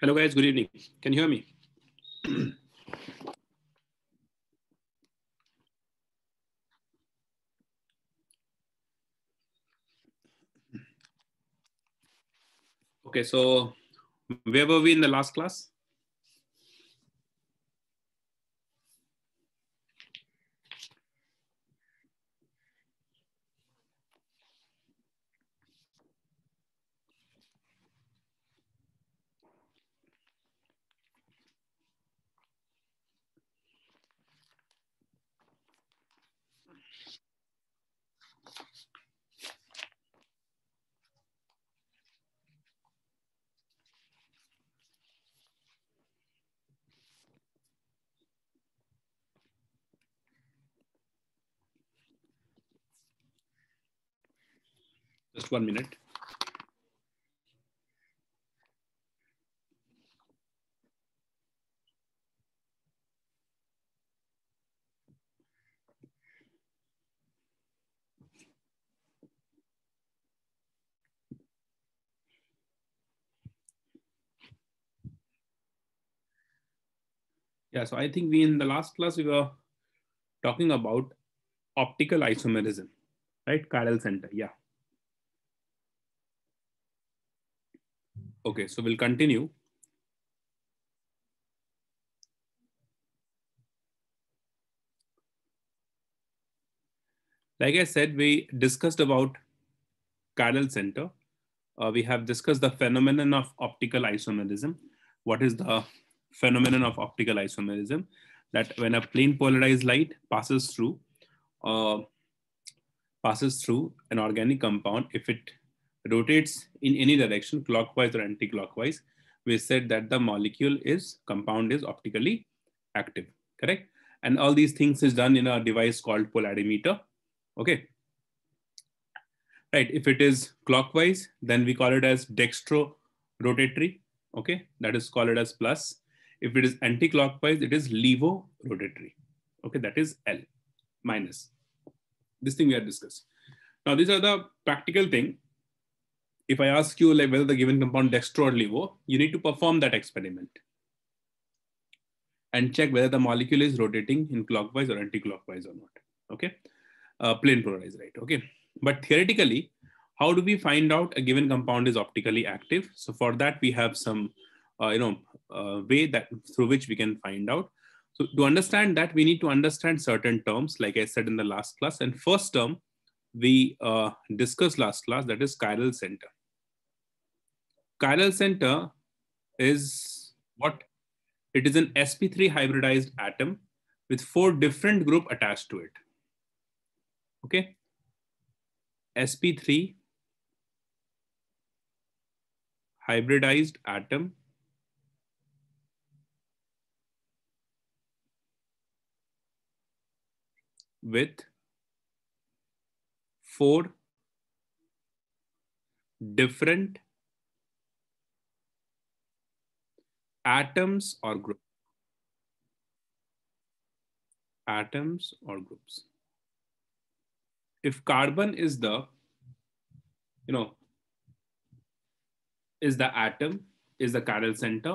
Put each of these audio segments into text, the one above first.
Hello guys, good evening. Can you hear me? okay, so where were we in the last class? Just one minute. Yeah, so I think we in the last class we were talking about optical isomerism, right? Chiral center, yeah. Okay, so we'll continue. Like I said, we discussed about chiral center. Uh, we have discussed the phenomenon of optical isomerism. What is the phenomenon of optical isomerism? That when a plane polarized light passes through, uh, passes through an organic compound, if it rotates in any direction, clockwise or anti-clockwise, we said that the molecule is, compound is optically active, correct? And all these things is done in a device called polarimeter, okay? Right, if it is clockwise, then we call it as dextrorotatory, okay? That is called as plus. If it is anti-clockwise, it is levorotatory, okay? That is L minus. This thing we have discussed. Now, these are the practical thing if I ask you like whether the given compound dextro or levo, you need to perform that experiment and check whether the molecule is rotating in clockwise or anti-clockwise or not. Okay, uh, plane polarized, right? Okay, but theoretically, how do we find out a given compound is optically active? So for that, we have some, uh, you know, uh, way that through which we can find out. So to understand that, we need to understand certain terms, like I said in the last class. And first term, we uh, discussed last class, that is chiral center chiral center is what? It is an sp3 hybridized atom with four different group attached to it. Okay. sp3 hybridized atom with four different atoms or groups atoms or groups if carbon is the you know is the atom is the chiral center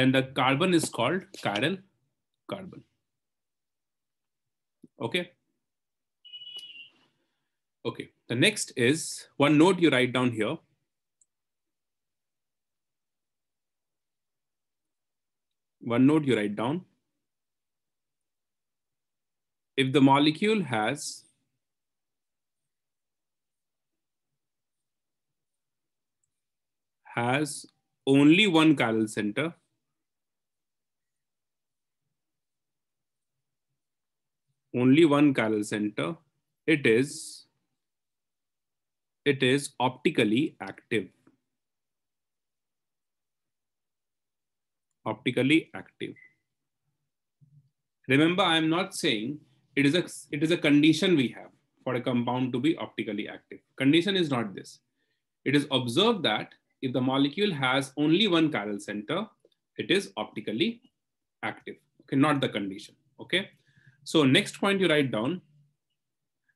then the carbon is called chiral carbon okay okay the next is one note you write down here one note you write down. If the molecule has has only one chiral center, only one chiral center, it is it is optically active. optically active. Remember, I am not saying it is, a, it is a condition we have for a compound to be optically active. Condition is not this. It is observed that if the molecule has only one chiral center, it is optically active, okay, not the condition, okay? So next point you write down,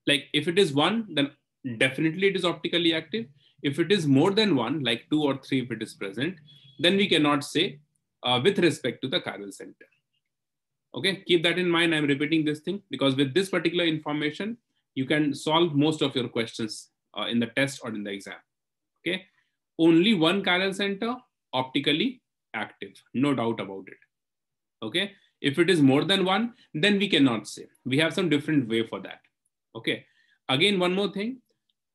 like if it is one, then definitely it is optically active. If it is more than one, like two or three if it is present, then we cannot say uh, with respect to the chiral center. Okay, keep that in mind. I'm repeating this thing because with this particular information, you can solve most of your questions uh, in the test or in the exam. Okay, only one chiral center optically active, no doubt about it. Okay, if it is more than one, then we cannot say. We have some different way for that. Okay, again, one more thing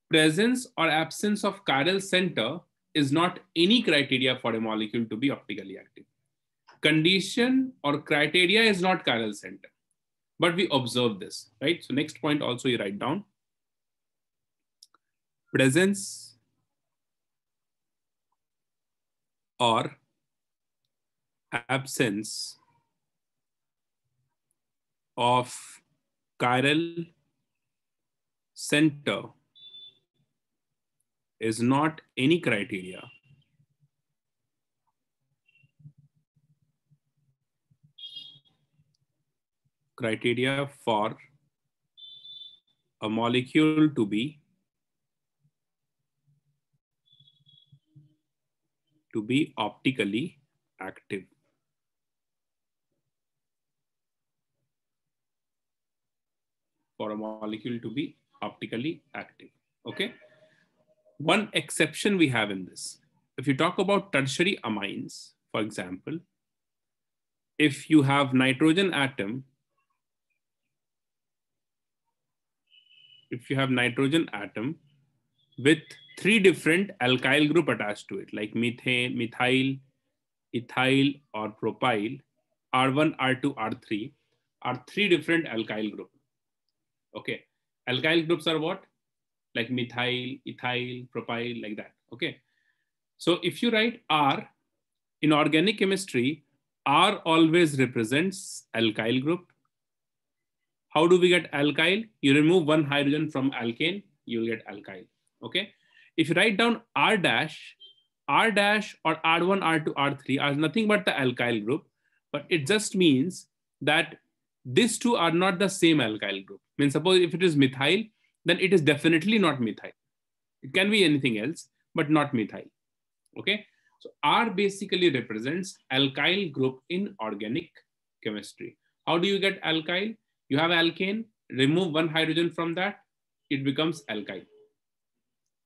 presence or absence of chiral center is not any criteria for a molecule to be optically active condition or criteria is not chiral center, but we observe this, right? So next point also you write down. Presence or absence of chiral center is not any criteria criteria for a molecule to be to be optically active. For a molecule to be optically active, okay? One exception we have in this. If you talk about tertiary amines, for example, if you have nitrogen atom if you have nitrogen atom with three different alkyl group attached to it, like methane, methyl, ethyl, or propyl, R1, R2, R3, are three different alkyl group. Okay, alkyl groups are what? Like methyl, ethyl, propyl, like that. Okay, so if you write R in organic chemistry, R always represents alkyl group how do we get alkyl? You remove one hydrogen from alkane, you'll get alkyl. Okay. If you write down R dash, R dash or R1, R2, R3 are nothing but the alkyl group, but it just means that these two are not the same alkyl group. I mean, suppose if it is methyl, then it is definitely not methyl. It can be anything else, but not methyl. Okay. So R basically represents alkyl group in organic chemistry. How do you get alkyl? You have alkane, remove one hydrogen from that, it becomes alkyl.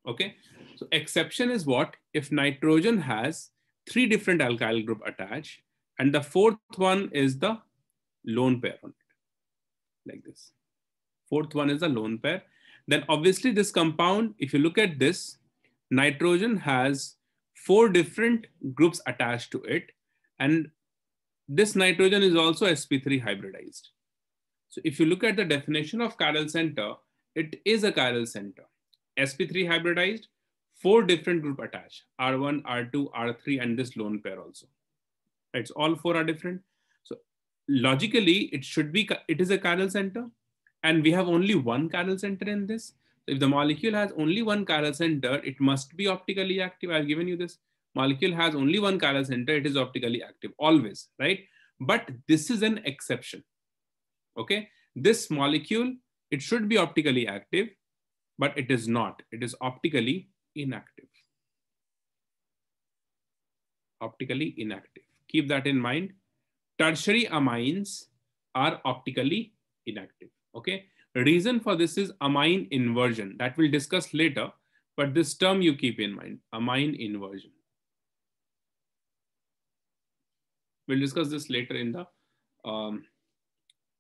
Okay, so exception is what? If nitrogen has three different alkyl group attached and the fourth one is the lone pair on it, like this. Fourth one is the lone pair. Then obviously this compound, if you look at this, nitrogen has four different groups attached to it. And this nitrogen is also sp3 hybridized. So if you look at the definition of chiral center, it is a chiral center. sp3 hybridized, four different group attached, R1, R2, R3, and this lone pair also. It's all four are different. So logically, it should be, it is a chiral center. And we have only one chiral center in this. So if the molecule has only one chiral center, it must be optically active. I've given you this. Molecule has only one chiral center, it is optically active always, right? But this is an exception. Okay, this molecule, it should be optically active, but it is not. It is optically inactive. Optically inactive. Keep that in mind. Tertiary amines are optically inactive. Okay, reason for this is amine inversion that we'll discuss later, but this term you keep in mind, amine inversion. We'll discuss this later in the um,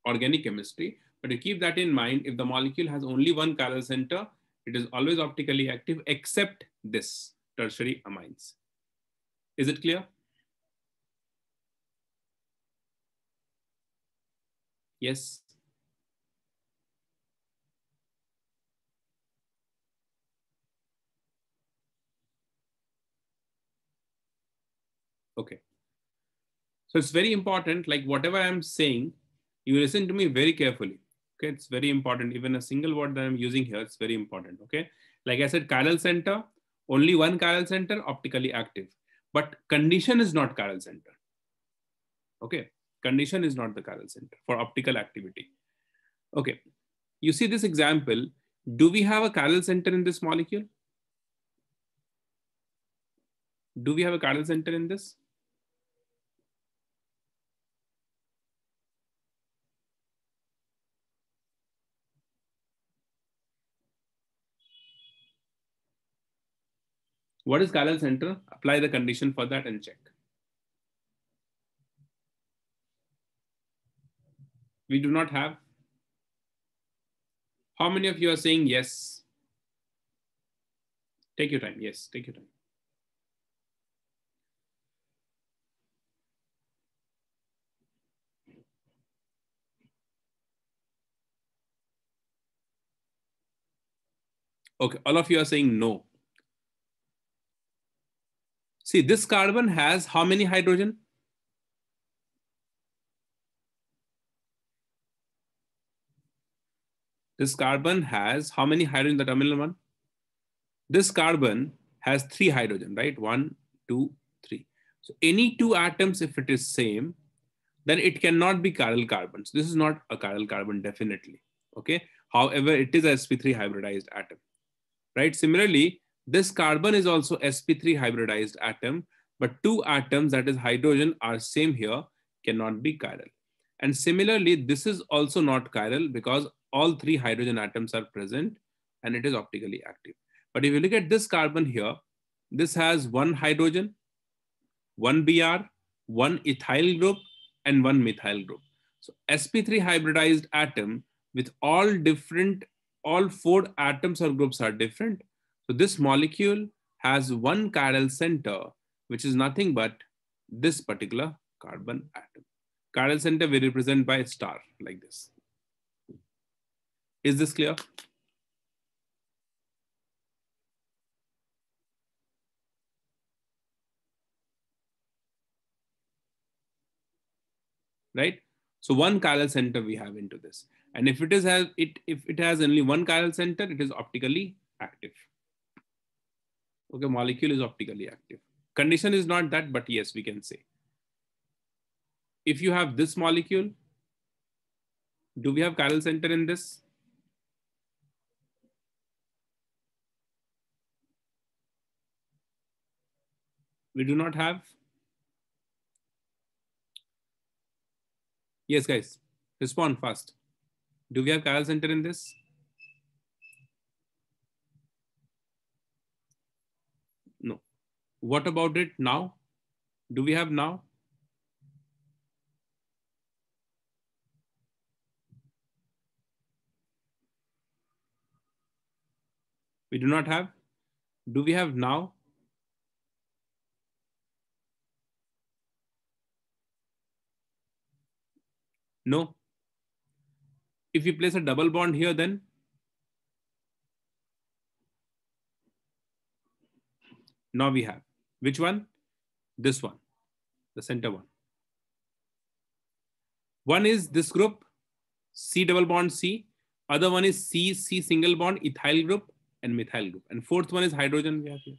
organic chemistry. But to keep that in mind, if the molecule has only one chiral center, it is always optically active except this tertiary amines. Is it clear? Yes. Okay. So it's very important, like whatever I'm saying, you listen to me very carefully. Okay, it's very important. Even a single word that I'm using here, it's very important. Okay, like I said, chiral center, only one chiral center optically active, but condition is not chiral center. Okay, condition is not the chiral center for optical activity. Okay, you see this example. Do we have a chiral center in this molecule? Do we have a chiral center in this? What is chiral center? Apply the condition for that and check. We do not have. How many of you are saying yes? Take your time. Yes, take your time. Okay, all of you are saying no. See, this carbon has how many hydrogen? This carbon has how many hydrogen the terminal one? This carbon has three hydrogen, right? One, two, three. So any two atoms, if it is same, then it cannot be chiral carbon. So this is not a chiral carbon, definitely. Okay. However, it is a sp3 hybridized atom, right? Similarly, this carbon is also sp3 hybridized atom, but two atoms that is hydrogen are same here, cannot be chiral. And similarly, this is also not chiral because all three hydrogen atoms are present and it is optically active. But if you look at this carbon here, this has one hydrogen, one BR, one ethyl group, and one methyl group. So sp3 hybridized atom with all different, all four atoms or groups are different, so this molecule has one chiral center, which is nothing but this particular carbon atom. Chiral center we represent by a star like this. Is this clear? Right? So one chiral center we have into this. And if it is it if it has only one chiral center, it is optically active okay, molecule is optically active. Condition is not that, but yes, we can say. If you have this molecule, do we have chiral center in this? We do not have. Yes, guys, respond fast. Do we have chiral center in this? What about it now? Do we have now? We do not have. Do we have now? No. If you place a double bond here, then now we have. Which one? This one, the center one. One is this group, C double bond C. Other one is C, C single bond, ethyl group and methyl group. And fourth one is hydrogen we have here.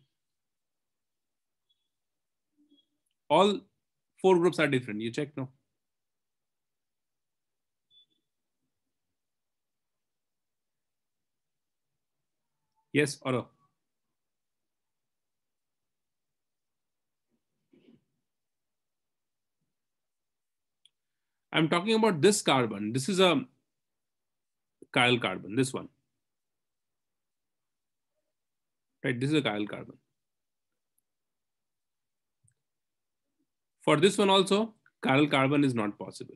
All four groups are different. You check now. Yes or no? I'm talking about this carbon. This is a chiral carbon, this one. Right, this is a chiral carbon. For this one also, chiral carbon is not possible.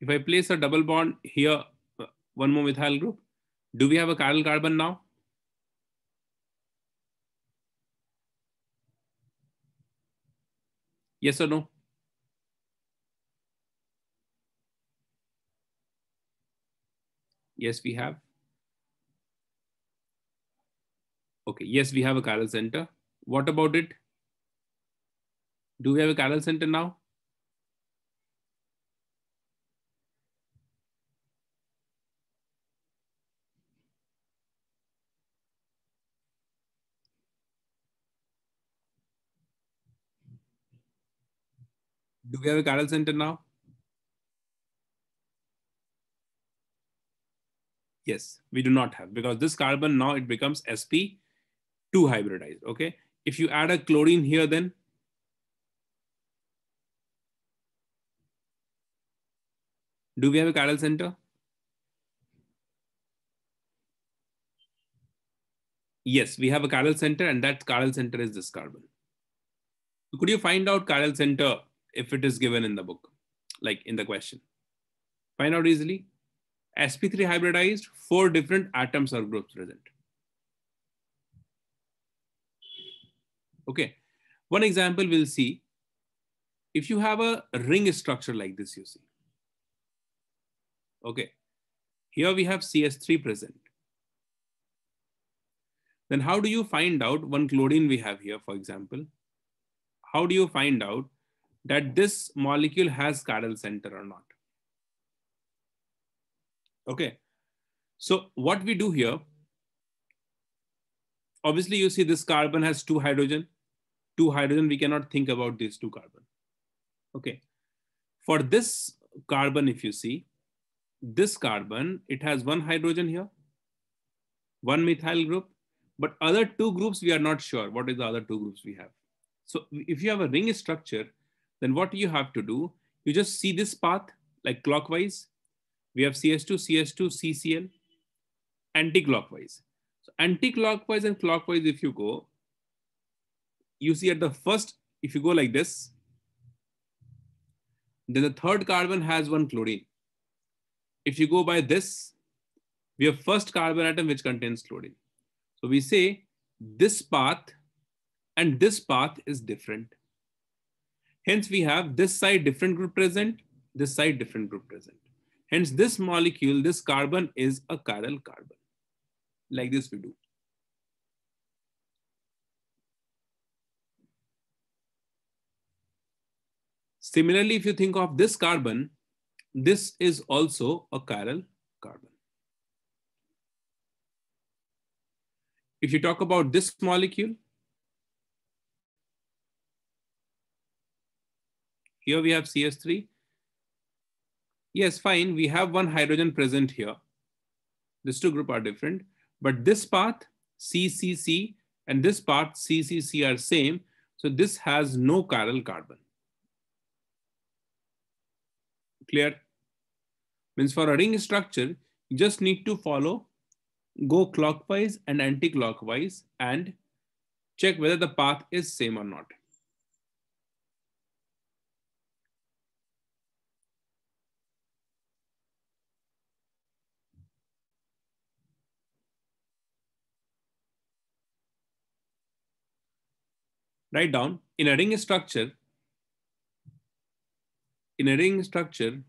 If I place a double bond here, uh, one more methyl group, do we have a chiral carbon now? Yes or no? Yes, we have. Okay, yes, we have a chiral center. What about it? Do we have a chiral center now? Do we have a chiral center now? Yes, we do not have because this carbon now it becomes sp2 hybridized. Okay. If you add a chlorine here, then do we have a chiral center? Yes, we have a chiral center and that chiral center is this carbon. Could you find out chiral center if it is given in the book, like in the question? Find out easily sp3 hybridized, four different atoms or groups present. Okay, one example we'll see. If you have a ring structure like this, you see. Okay, here we have CS3 present. Then how do you find out one chlorine we have here, for example? How do you find out that this molecule has chiral center or not? Okay. So what we do here, obviously you see this carbon has two hydrogen, two hydrogen, we cannot think about these two carbon. Okay. For this carbon, if you see, this carbon, it has one hydrogen here, one methyl group, but other two groups, we are not sure what is the other two groups we have. So if you have a ring structure, then what you have to do? You just see this path like clockwise we have CS2, CS2, CCl, anti-clockwise. So anti-clockwise and clockwise, if you go, you see at the first, if you go like this, then the third carbon has one chlorine. If you go by this, we have first carbon atom which contains chlorine. So we say this path and this path is different. Hence we have this side different group present, this side different group present. Hence, this molecule, this carbon is a chiral carbon. Like this we do. Similarly, if you think of this carbon, this is also a chiral carbon. If you talk about this molecule, here we have CS3, yes, fine, we have one hydrogen present here. These two group are different, but this path, CCC, and this path, CCC are same. So this has no chiral carbon. Clear? Means for a ring structure, you just need to follow, go clockwise and anti-clockwise and check whether the path is same or not. Write down in a ring structure, in a ring structure,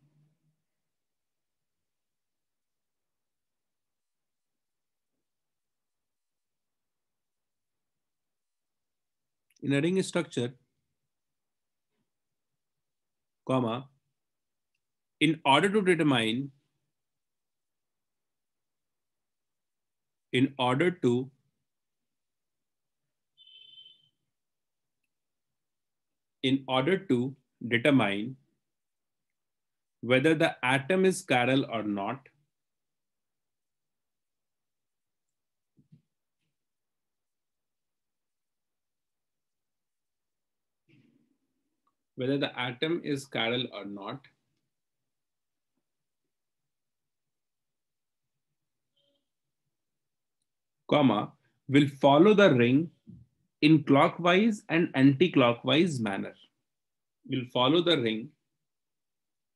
in a ring structure, comma, in order to determine, in order to in order to determine whether the atom is chiral or not. whether the atom is chiral or not. comma will follow the ring in clockwise and anti-clockwise manner. We'll follow the ring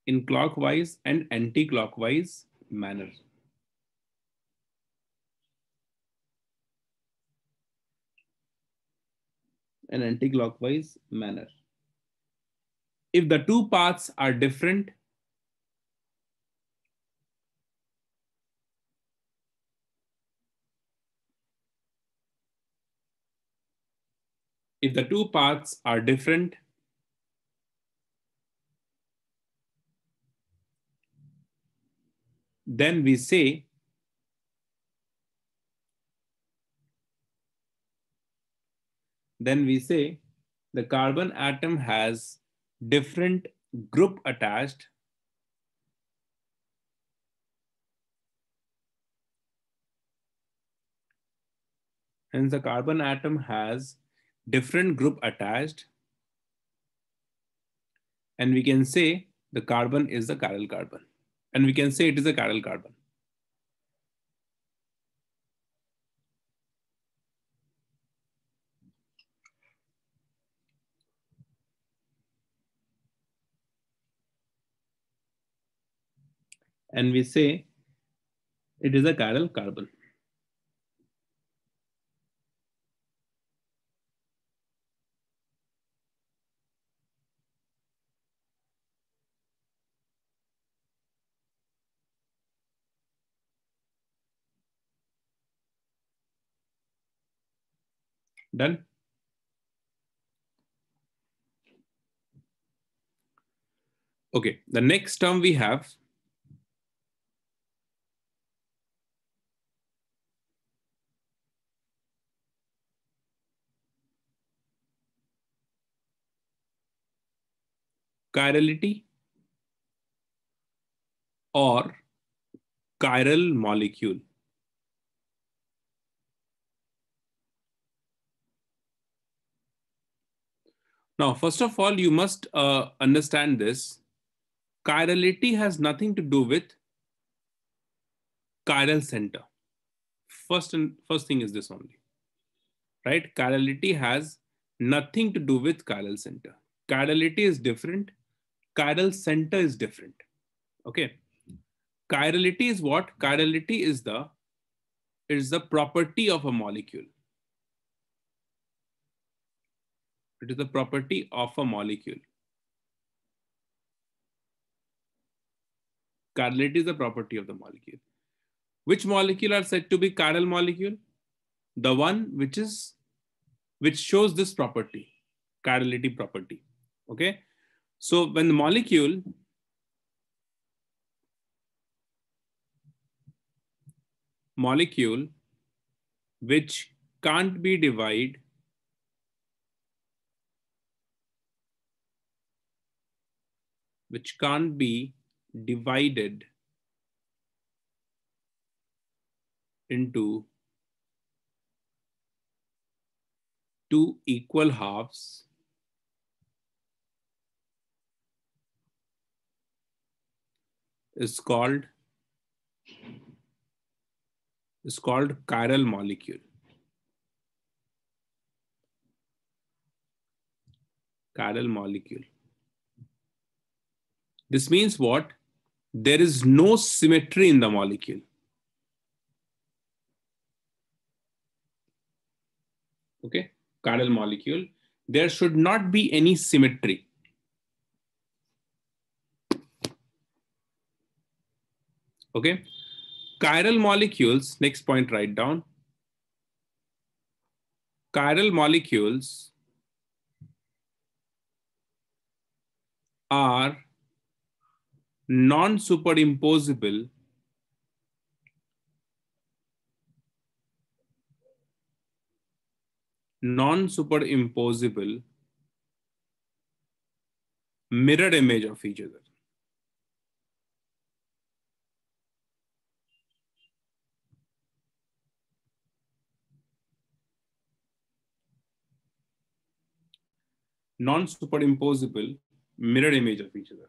in clockwise and anti-clockwise manner. An anti-clockwise manner. If the two paths are different, If the two paths are different, then we say then we say the carbon atom has different group attached hence the carbon atom has different group attached. And we can say the carbon is the chiral carbon. And we can say it is a chiral carbon. And we say it is a chiral carbon. Done? Okay, the next term we have chirality or chiral molecule. Now, first of all, you must uh, understand this. Chirality has nothing to do with chiral center. First and first thing is this only, right? Chirality has nothing to do with chiral center. Chirality is different. Chiral center is different. Okay. Chirality is what? Chirality is the is the property of a molecule. It is the property of a molecule. Cardinality is the property of the molecule. Which molecule are said to be chiral molecule? The one which is which shows this property, chirality property. Okay. So when the molecule molecule which can't be divided which can't be divided into two equal halves is called is called chiral molecule. Chiral molecule. This means what? There is no symmetry in the molecule. Okay, chiral molecule. There should not be any symmetry. Okay, chiral molecules, next point write down. Chiral molecules are non superimposable non superimposable mirror image of each other non superimposable mirror image of each other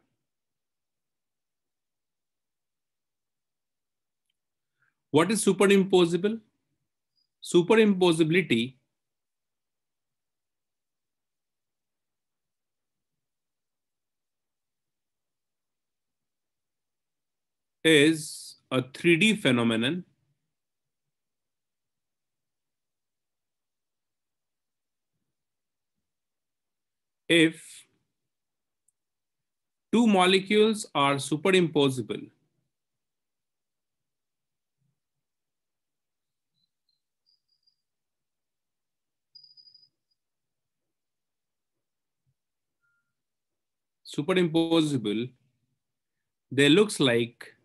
What is superimposable? Superimposability is a 3D phenomenon if two molecules are superimposable superimposable, they looks like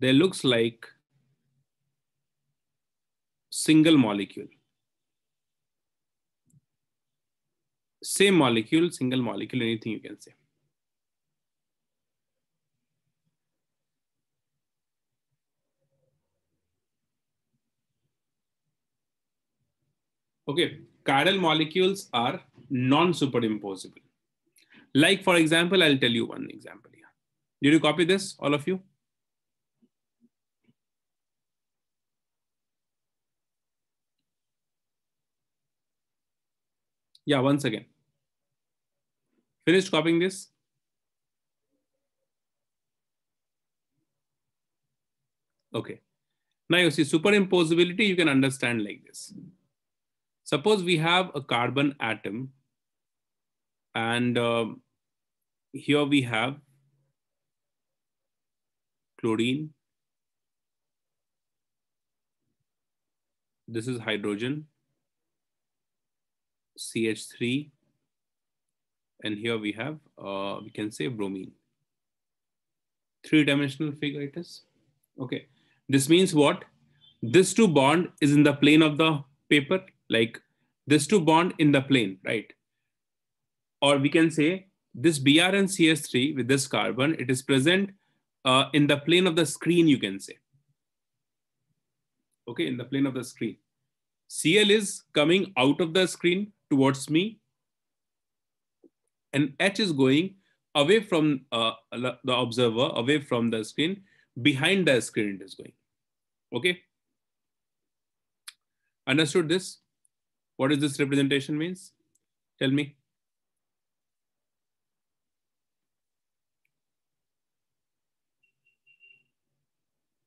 they looks like single molecule. Same molecule, single molecule, anything you can say. Okay, chiral molecules are non-superimposable. Like for example, I'll tell you one example here. Did you copy this, all of you? Yeah, once again. Finished copying this? Okay. Now you see superimposability, you can understand like this. Suppose we have a carbon atom and uh, here we have chlorine. This is hydrogen, CH3, and here we have, uh, we can say bromine. Three-dimensional figure it is. Okay, this means what? This two bond is in the plane of the paper like this two bond in the plane, right? Or we can say this Br and CS3 with this carbon, it is present uh, in the plane of the screen, you can say. Okay, in the plane of the screen. Cl is coming out of the screen towards me. And H is going away from uh, the observer, away from the screen, behind the screen it is going. Okay. Understood this? What does this representation means? Tell me.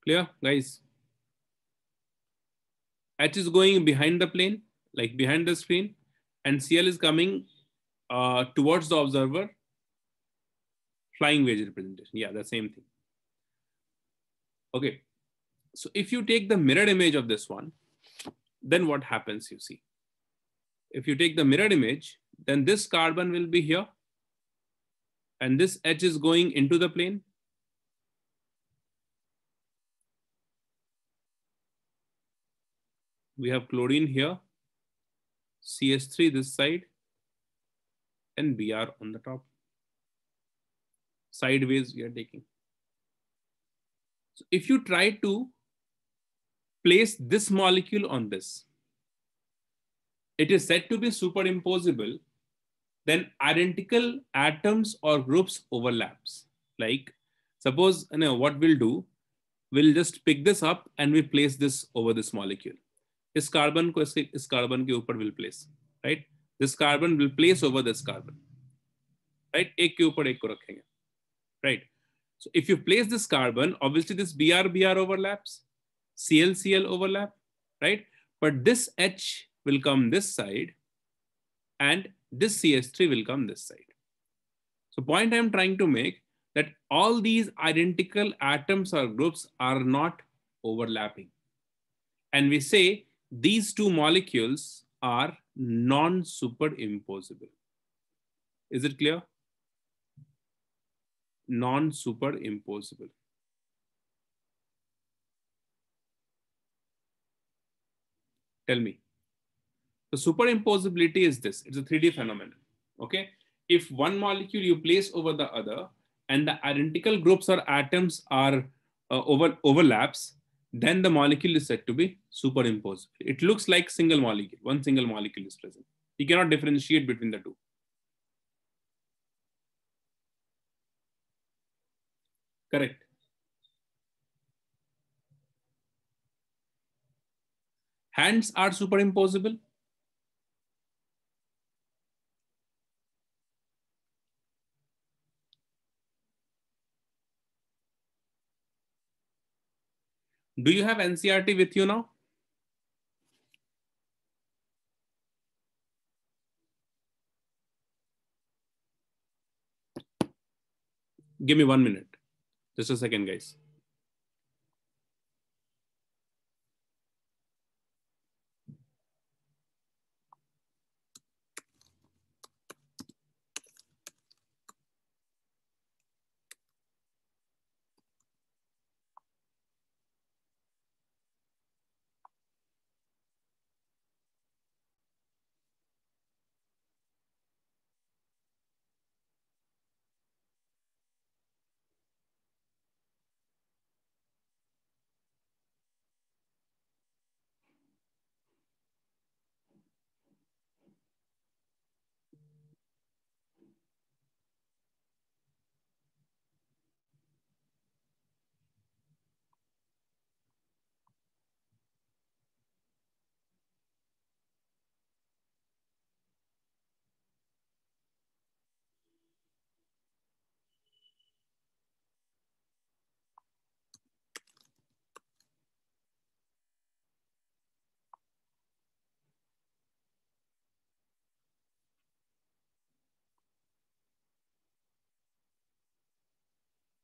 Clear, guys? H is going behind the plane, like behind the screen, and CL is coming uh, towards the observer, flying wage representation. Yeah, the same thing. Okay, so if you take the mirror image of this one, then what happens, you see? if you take the mirror image, then this carbon will be here. And this H is going into the plane. We have chlorine here, cs 3 this side, and Br on the top. Sideways we are taking. So if you try to place this molecule on this, it is said to be superimposable then identical atoms or groups overlaps like suppose you know what we'll do we'll just pick this up and we place this over this molecule is carbon ko is, carbon ke will place right this carbon will place over this carbon right ek ke upar ek ko right so if you place this carbon obviously this br br overlaps cl cl overlap right but this h will come this side and this CS3 will come this side. So point I'm trying to make that all these identical atoms or groups are not overlapping. And we say these two molecules are non-superimposable. Is it clear? Non-superimposable. Tell me. The superimposability is this, it's a 3D phenomenon, okay? If one molecule you place over the other and the identical groups or atoms are uh, over overlaps, then the molecule is said to be superimposed. It looks like single molecule, one single molecule is present. You cannot differentiate between the two. Correct. Hands are superimposable Do you have NCRT with you now? Give me one minute. Just a second, guys.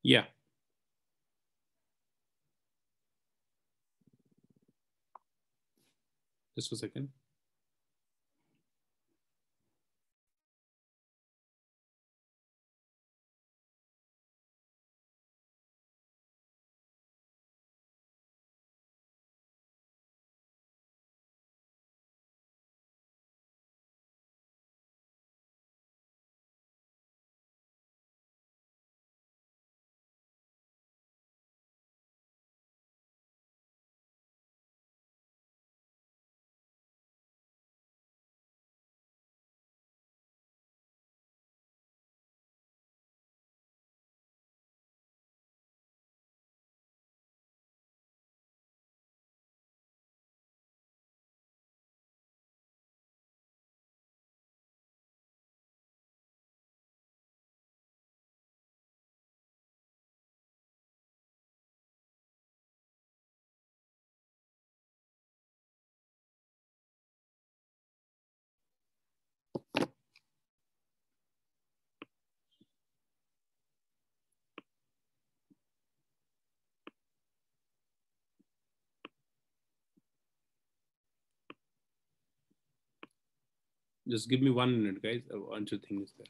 Yeah. Just a second. Just give me one minute, guys. Uh, one, two things there.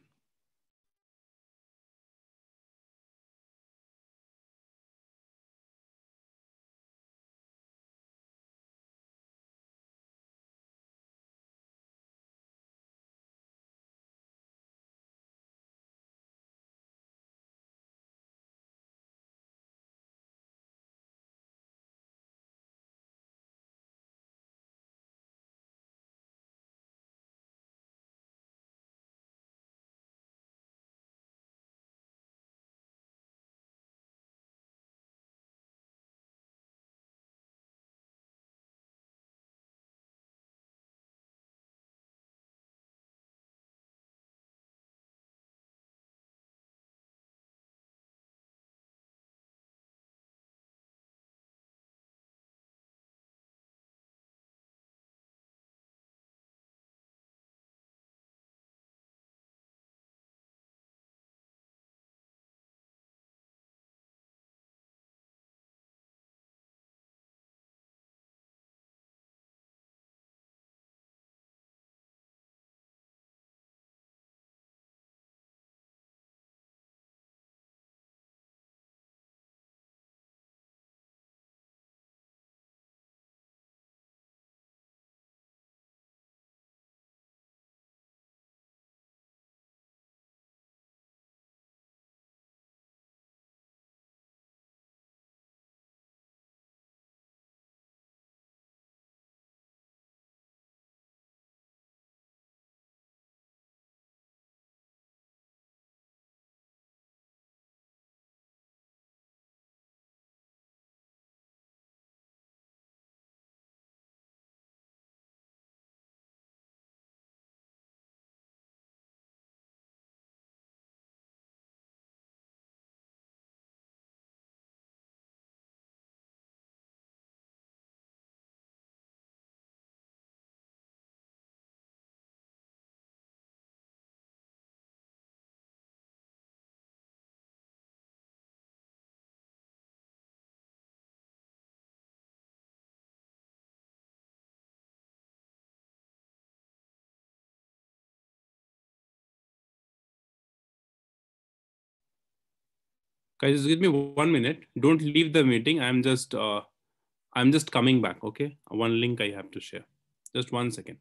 Guys, just give me one minute. Don't leave the meeting. I'm just, uh, I'm just coming back. Okay. One link I have to share. Just one second.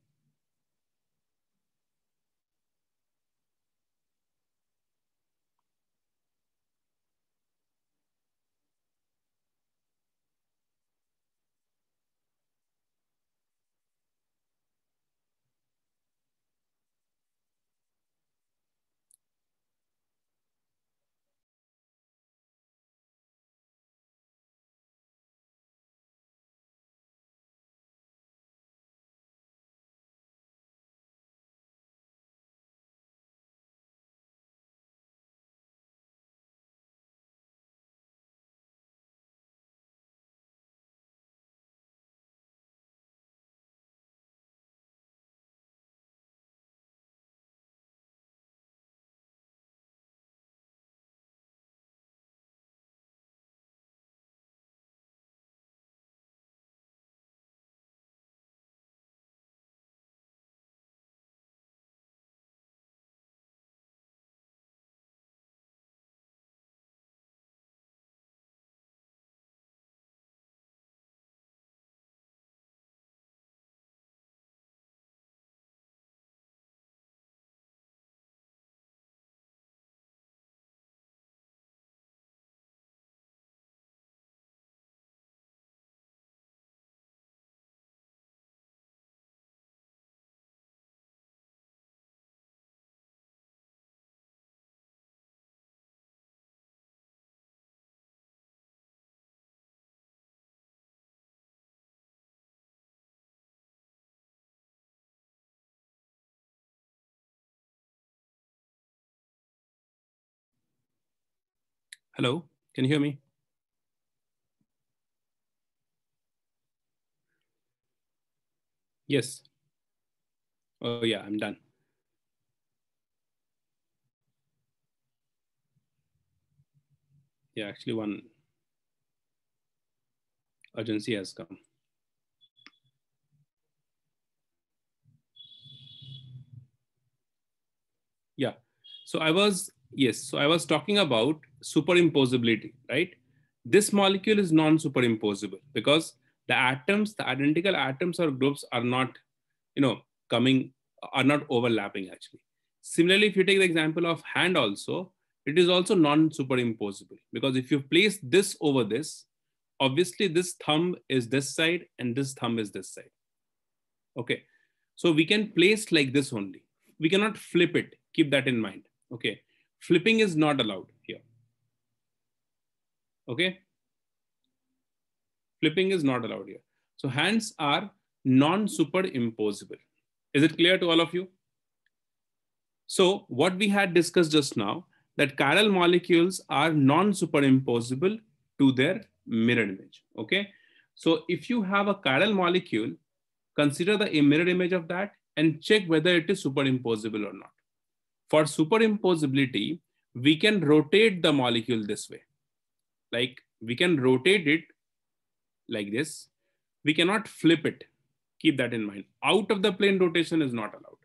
Hello, can you hear me? Yes. Oh yeah, I'm done. Yeah, actually one urgency has come. Yeah, so I was Yes, so I was talking about superimposability, right? This molecule is non-superimposable because the atoms, the identical atoms or groups are not, you know, coming, are not overlapping actually. Similarly, if you take the example of hand also, it is also non-superimposable because if you place this over this, obviously this thumb is this side and this thumb is this side. Okay, so we can place like this only. We cannot flip it, keep that in mind. Okay, Flipping is not allowed here. Okay. Flipping is not allowed here. So hands are non-superimposable. Is it clear to all of you? So what we had discussed just now, that chiral molecules are non-superimposable to their mirror image, okay? So if you have a chiral molecule, consider the mirror image of that and check whether it is superimposable or not for superimposability, we can rotate the molecule this way. Like we can rotate it like this. We cannot flip it. Keep that in mind. Out of the plane rotation is not allowed.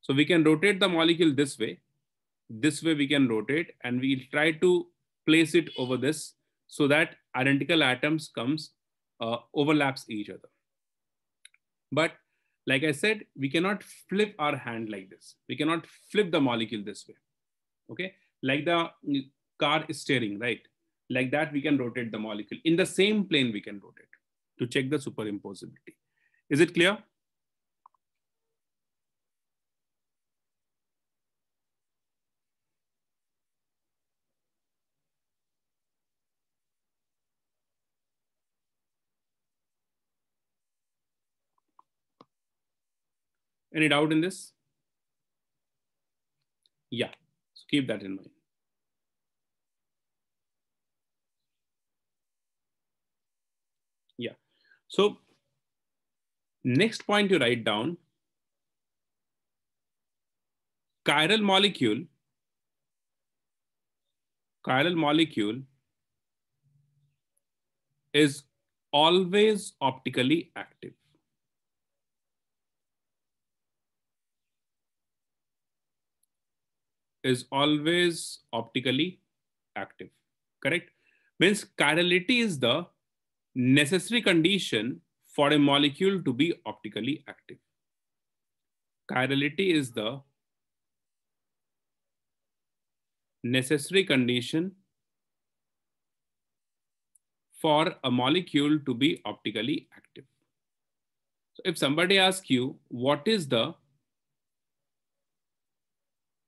So we can rotate the molecule this way. This way we can rotate and we'll try to place it over this so that identical atoms comes uh, overlaps each other. But like I said, we cannot flip our hand like this. We cannot flip the molecule this way. Okay, like the car steering, right? Like that, we can rotate the molecule. In the same plane, we can rotate to check the superimposability. Is it clear? Any doubt in this? Yeah, so keep that in mind. Yeah, so next point you write down, chiral molecule, chiral molecule is always optically active. is always optically active, correct? Means chirality is the necessary condition for a molecule to be optically active. Chirality is the necessary condition for a molecule to be optically active. So if somebody asks you, what is the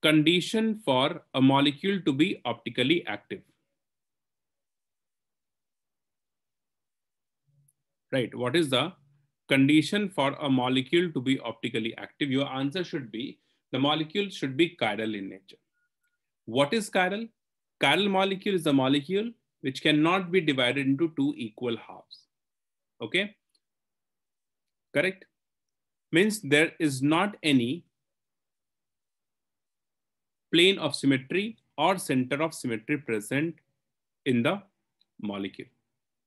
condition for a molecule to be optically active. Right, what is the condition for a molecule to be optically active? Your answer should be, the molecule should be chiral in nature. What is chiral? Chiral molecule is a molecule which cannot be divided into two equal halves. Okay, correct? Means there is not any plane of symmetry or center of symmetry present in the molecule.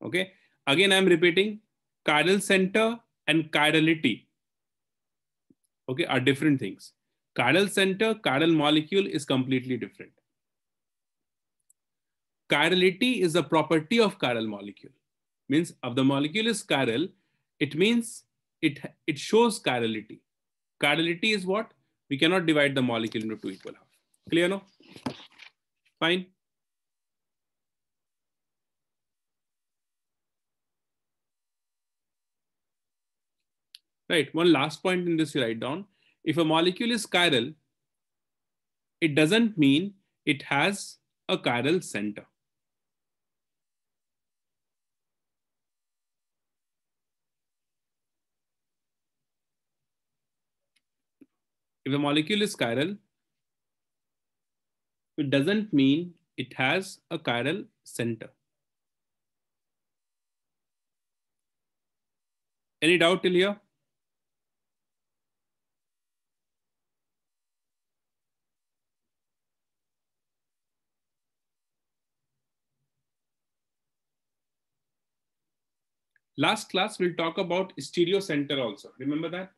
Okay. Again, I'm repeating chiral center and chirality. Okay, are different things. Chiral center, chiral molecule is completely different. Chirality is a property of chiral molecule. Means if the molecule is chiral, it means it, it shows chirality. Chirality is what? We cannot divide the molecule into two equal halves. Clear no? Fine. Right, one last point in this you write down. If a molecule is chiral, it doesn't mean it has a chiral center. If a molecule is chiral, it doesn't mean it has a chiral center. Any doubt till here? Last class, we'll talk about stereo center also. Remember that?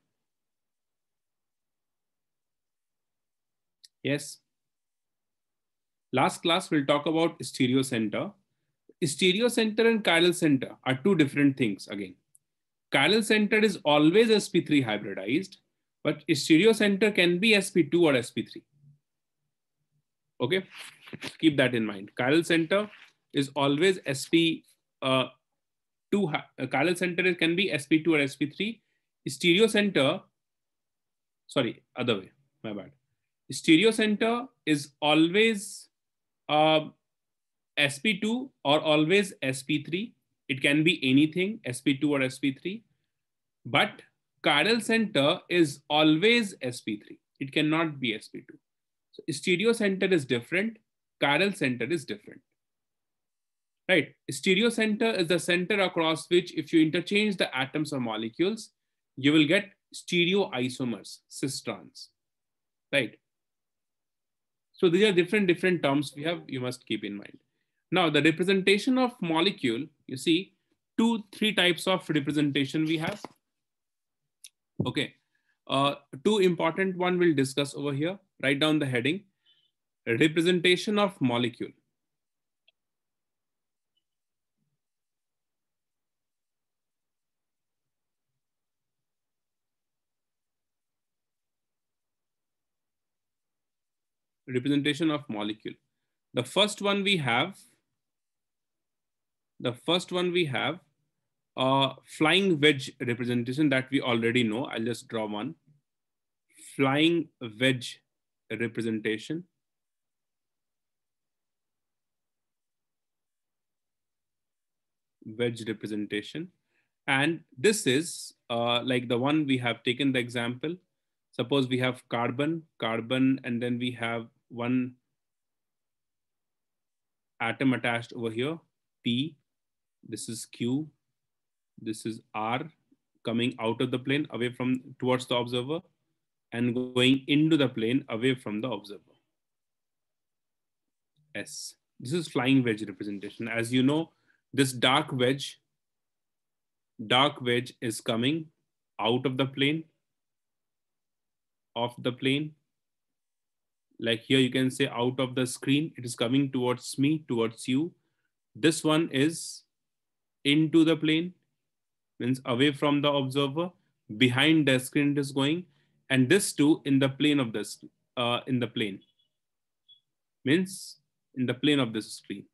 Yes. Last class, we'll talk about stereo center. Stereo center and chiral center are two different things again. Chiral center is always sp3 hybridized, but stereo center can be sp2 or sp3. Okay, keep that in mind. Chiral center is always sp2. Uh, uh, chiral center can be sp2 or sp3. Stereo center, sorry, other way, my bad stereo center is always uh, sp2 or always sp3 it can be anything sp2 or sp3 but chiral center is always sp3 it cannot be sp2 so stereo center is different chiral center is different right stereo center is the center across which if you interchange the atoms or molecules you will get stereoisomers trans right so these are different, different terms we have, you must keep in mind. Now the representation of molecule, you see two, three types of representation we have. Okay, uh, two important one we'll discuss over here. Write down the heading, representation of molecule. representation of molecule. The first one we have, the first one we have a flying wedge representation that we already know. I'll just draw one. Flying wedge representation. wedge representation. And this is uh, like the one we have taken the example. Suppose we have carbon, carbon, and then we have one atom attached over here, P, this is Q, this is R coming out of the plane away from towards the observer and going into the plane away from the observer. S. This is flying wedge representation. As you know, this dark wedge, dark wedge is coming out of the plane, of the plane, like here you can say out of the screen, it is coming towards me, towards you. This one is into the plane, means away from the observer, behind the screen it is going, and this too in the plane of this, uh, in the plane, means in the plane of this screen.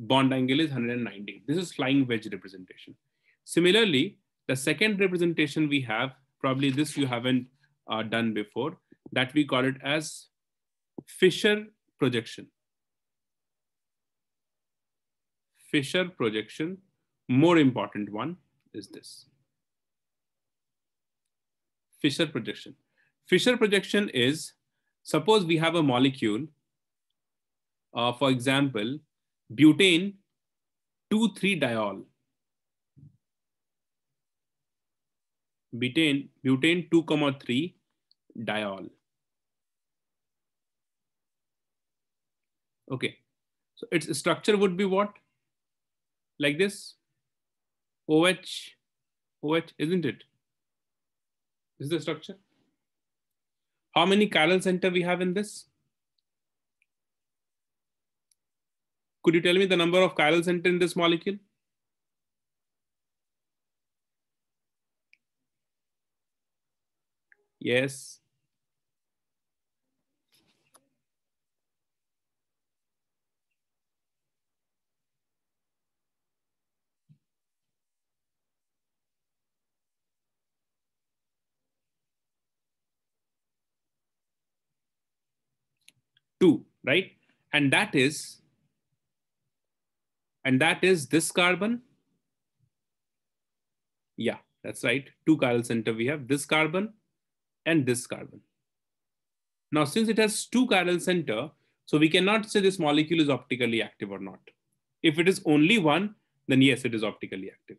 Bond angle is 190. This is flying wedge representation. Similarly, the second representation we have, probably this you haven't uh, done before, that we call it as Fisher projection. Fisher projection, more important one is this. Fisher projection. Fisher projection is, suppose we have a molecule, uh, for example, butane 2,3-diol. Butane, butane 2,3 diol. Okay. So its structure would be what? Like this? OH, OH, isn't it? This is the structure. How many chiral center we have in this? Could you tell me the number of chiral center in this molecule? Yes, two, right? And that is, and that is this carbon. Yeah, that's right. Two chiral center we have this carbon and this carbon. Now, since it has two chiral center, so we cannot say this molecule is optically active or not. If it is only one, then yes, it is optically active.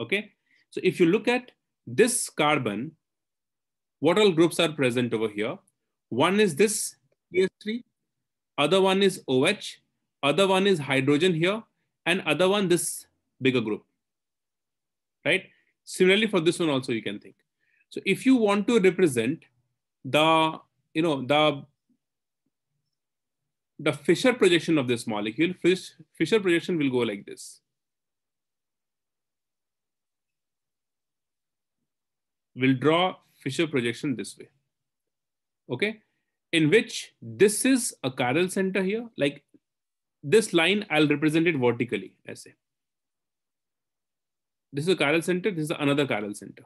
Okay. So if you look at this carbon, what all groups are present over here? One is this CH3. Other one is OH. Other one is hydrogen here. And other one, this bigger group. Right? Similarly, for this one also, you can think. So if you want to represent the, you know, the the Fisher projection of this molecule, Fisher projection will go like this. We'll draw Fisher projection this way. Okay, in which this is a chiral center here. Like this line, I'll represent it vertically, let's say. This is a chiral center, this is another chiral center.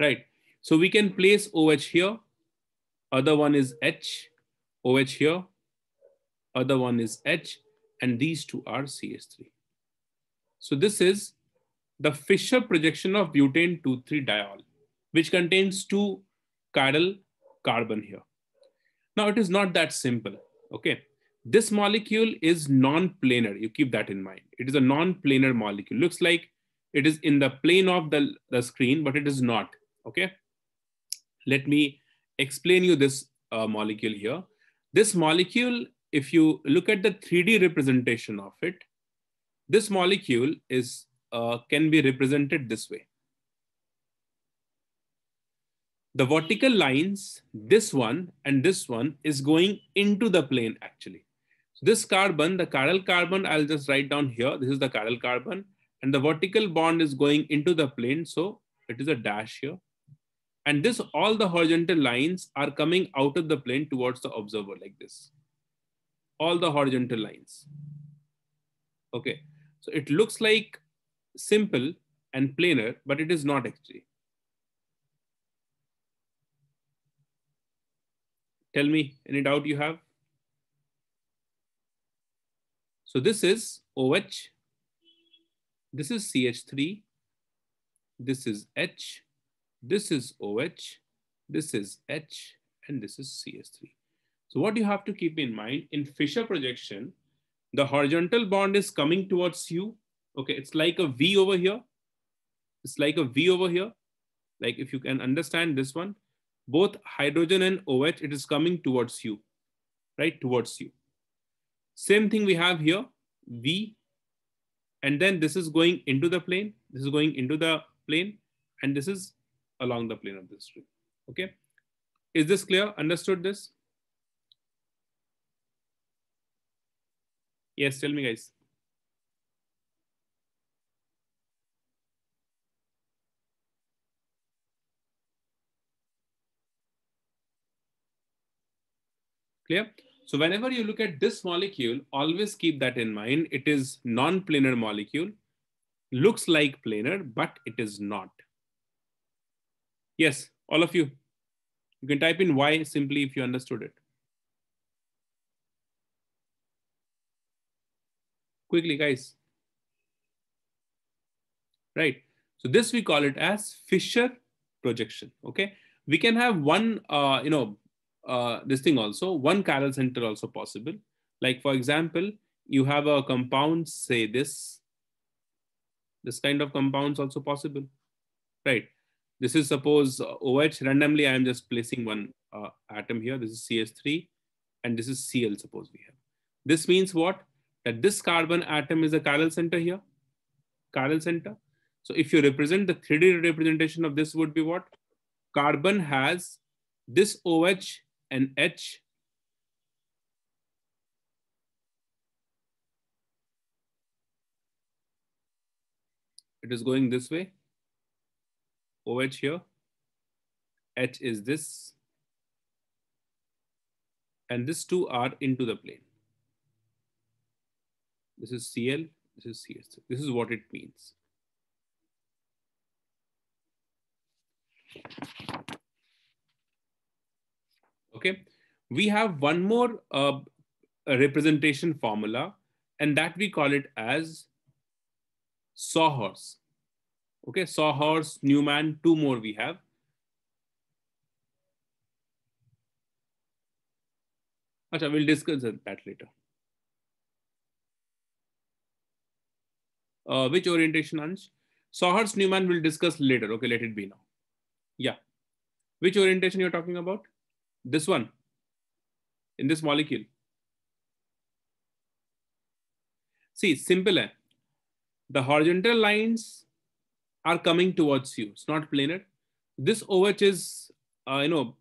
Right, so we can place OH here, other one is H, OH here, other one is H, and these two are CH3. So this is the Fischer projection of butane 2,3 diol, which contains two chiral carbon here. Now it is not that simple, okay? This molecule is non-planar, you keep that in mind. It is a non-planar molecule. Looks like it is in the plane of the, the screen, but it is not, okay? Let me explain you this uh, molecule here. This molecule, if you look at the 3D representation of it, this molecule is uh, can be represented this way the vertical lines, this one and this one is going into the plane actually. So this carbon, the chiral carbon, I'll just write down here. This is the chiral carbon and the vertical bond is going into the plane. So it is a dash here. And this, all the horizontal lines are coming out of the plane towards the observer like this. All the horizontal lines. Okay. So it looks like simple and planar, but it is not actually. Tell me, any doubt you have? So this is OH, this is CH3, this is H, this is OH, this is H, and this is CH3. So what you have to keep in mind in Fischer projection, the horizontal bond is coming towards you. Okay, it's like a V over here. It's like a V over here. Like if you can understand this one, both hydrogen and OH, it is coming towards you, right? Towards you. Same thing we have here, V, and then this is going into the plane, this is going into the plane, and this is along the plane of the string, okay? Is this clear? Understood this? Yes, tell me guys. Clear? So whenever you look at this molecule, always keep that in mind. It is non-planar molecule, looks like planar, but it is not. Yes, all of you. You can type in why simply if you understood it. Quickly, guys. Right. So this we call it as Fisher projection. Okay. We can have one, uh, you know, uh, this thing also, one chiral center also possible. Like for example, you have a compound, say this, this kind of compounds also possible, right? This is suppose OH, randomly I am just placing one uh, atom here. This is CS 3 and this is Cl suppose we have. This means what? That this carbon atom is a chiral center here, chiral center. So if you represent the 3D representation of this would be what? Carbon has this OH and H it is going this way OH here H is this and these two are into the plane this is Cl this is CS this is what it means Okay. We have one more uh, representation formula, and that we call it as sawhorse. Okay, sawhorse, Newman, two more we have. Achha, we'll discuss that later. Uh, which orientation, Ansh? Sawhorse, Newman, we'll discuss later. Okay, let it be now. Yeah. Which orientation you're talking about? This one, in this molecule. See, simple. The horizontal lines are coming towards you. It's not planar. This OH is, uh, you know,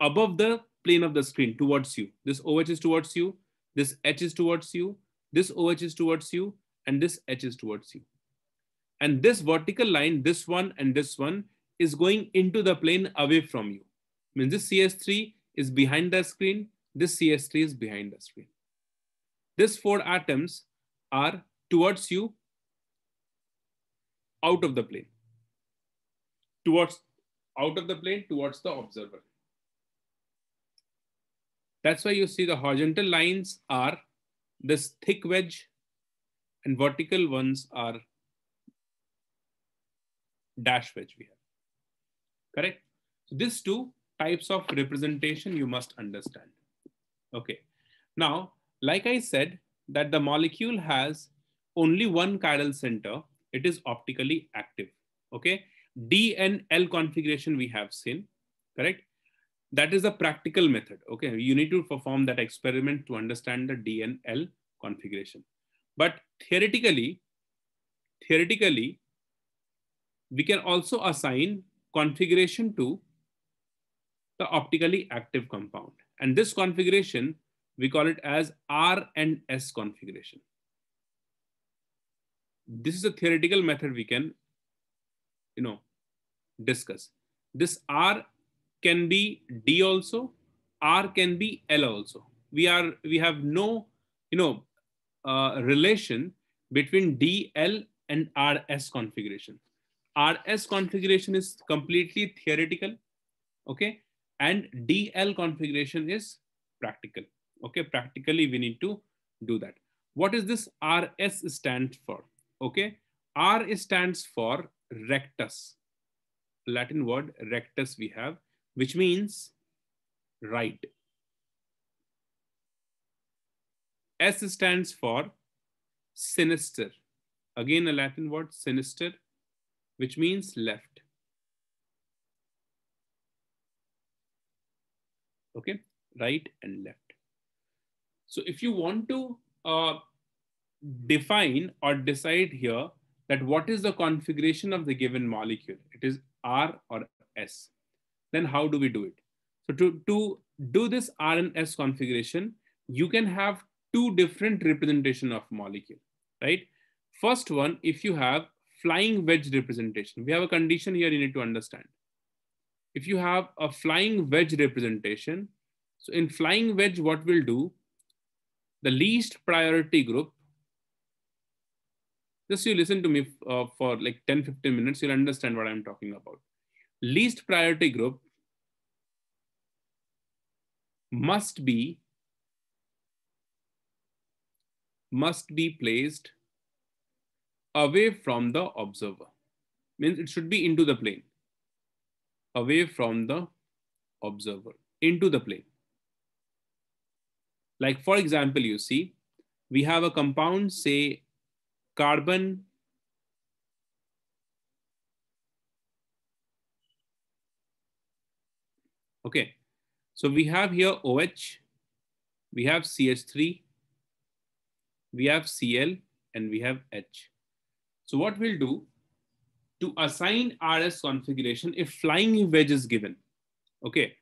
above the plane of the screen towards you. This OH is towards you. This H is towards you. This OH is towards you. And this H is towards you. And this vertical line, this one and this one is going into the plane away from you. Means this CS3 is behind the screen. This CS3 is behind the screen. These four atoms are towards you out of the plane. Towards out of the plane towards the observer. That's why you see the horizontal lines are this thick wedge and vertical ones are dash wedge we have. Correct? So these two types of representation you must understand. Okay. Now, like I said, that the molecule has only one chiral center. It is optically active. Okay. D and L configuration we have seen, correct? That is a practical method. Okay. You need to perform that experiment to understand the D and L configuration. But theoretically, theoretically, we can also assign configuration to the optically active compound. And this configuration, we call it as R and S configuration. This is a theoretical method we can, you know, discuss. This R can be D also, R can be L also. We are we have no, you know, uh, relation between DL and RS configuration. RS configuration is completely theoretical. Okay, and DL configuration is practical. Okay, practically we need to do that. What is this RS stand for? Okay, R stands for rectus. Latin word rectus we have, which means right. S stands for sinister. Again, a Latin word, sinister, which means left. okay, right and left. So if you want to uh, define or decide here that what is the configuration of the given molecule, it is R or S, then how do we do it? So to, to do this R and S configuration, you can have two different representation of molecule, right? First one, if you have flying wedge representation, we have a condition here you need to understand if you have a flying wedge representation, so in flying wedge, what we'll do, the least priority group, just you listen to me uh, for like 10, 15 minutes, you'll understand what I'm talking about. Least priority group must be must be placed away from the observer. Means it should be into the plane away from the observer into the plane. Like for example, you see, we have a compound, say carbon Okay, so we have here OH, we have CH3, we have Cl, and we have H. So what we'll do, to assign RS configuration if flying wedge is given. Okay,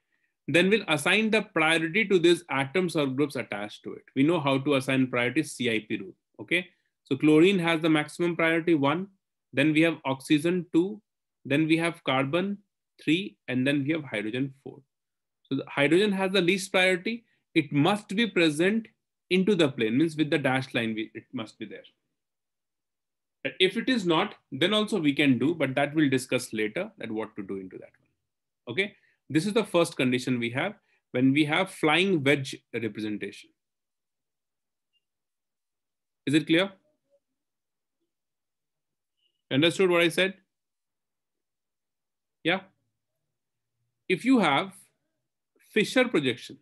then we'll assign the priority to these atoms or groups attached to it. We know how to assign priority CIP rule. Okay, so chlorine has the maximum priority one, then we have oxygen two, then we have carbon three, and then we have hydrogen four. So the hydrogen has the least priority. It must be present into the plane, means with the dashed line, it must be there. If it is not, then also we can do, but that we'll discuss later that what to do into that one. Okay, this is the first condition we have when we have flying wedge representation. Is it clear? Understood what I said? Yeah. If you have Fisher projection,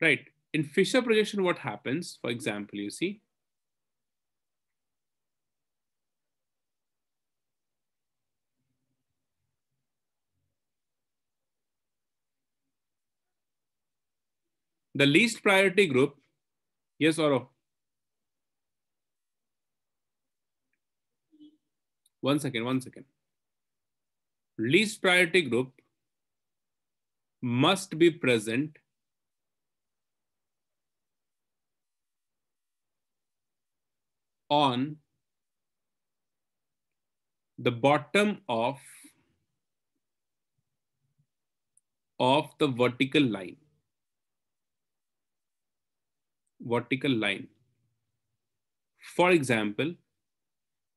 right? In Fisher projection, what happens, for example, you see, The least priority group, yes or no? One second, one second. Least priority group must be present on the bottom of of the vertical line vertical line. For example,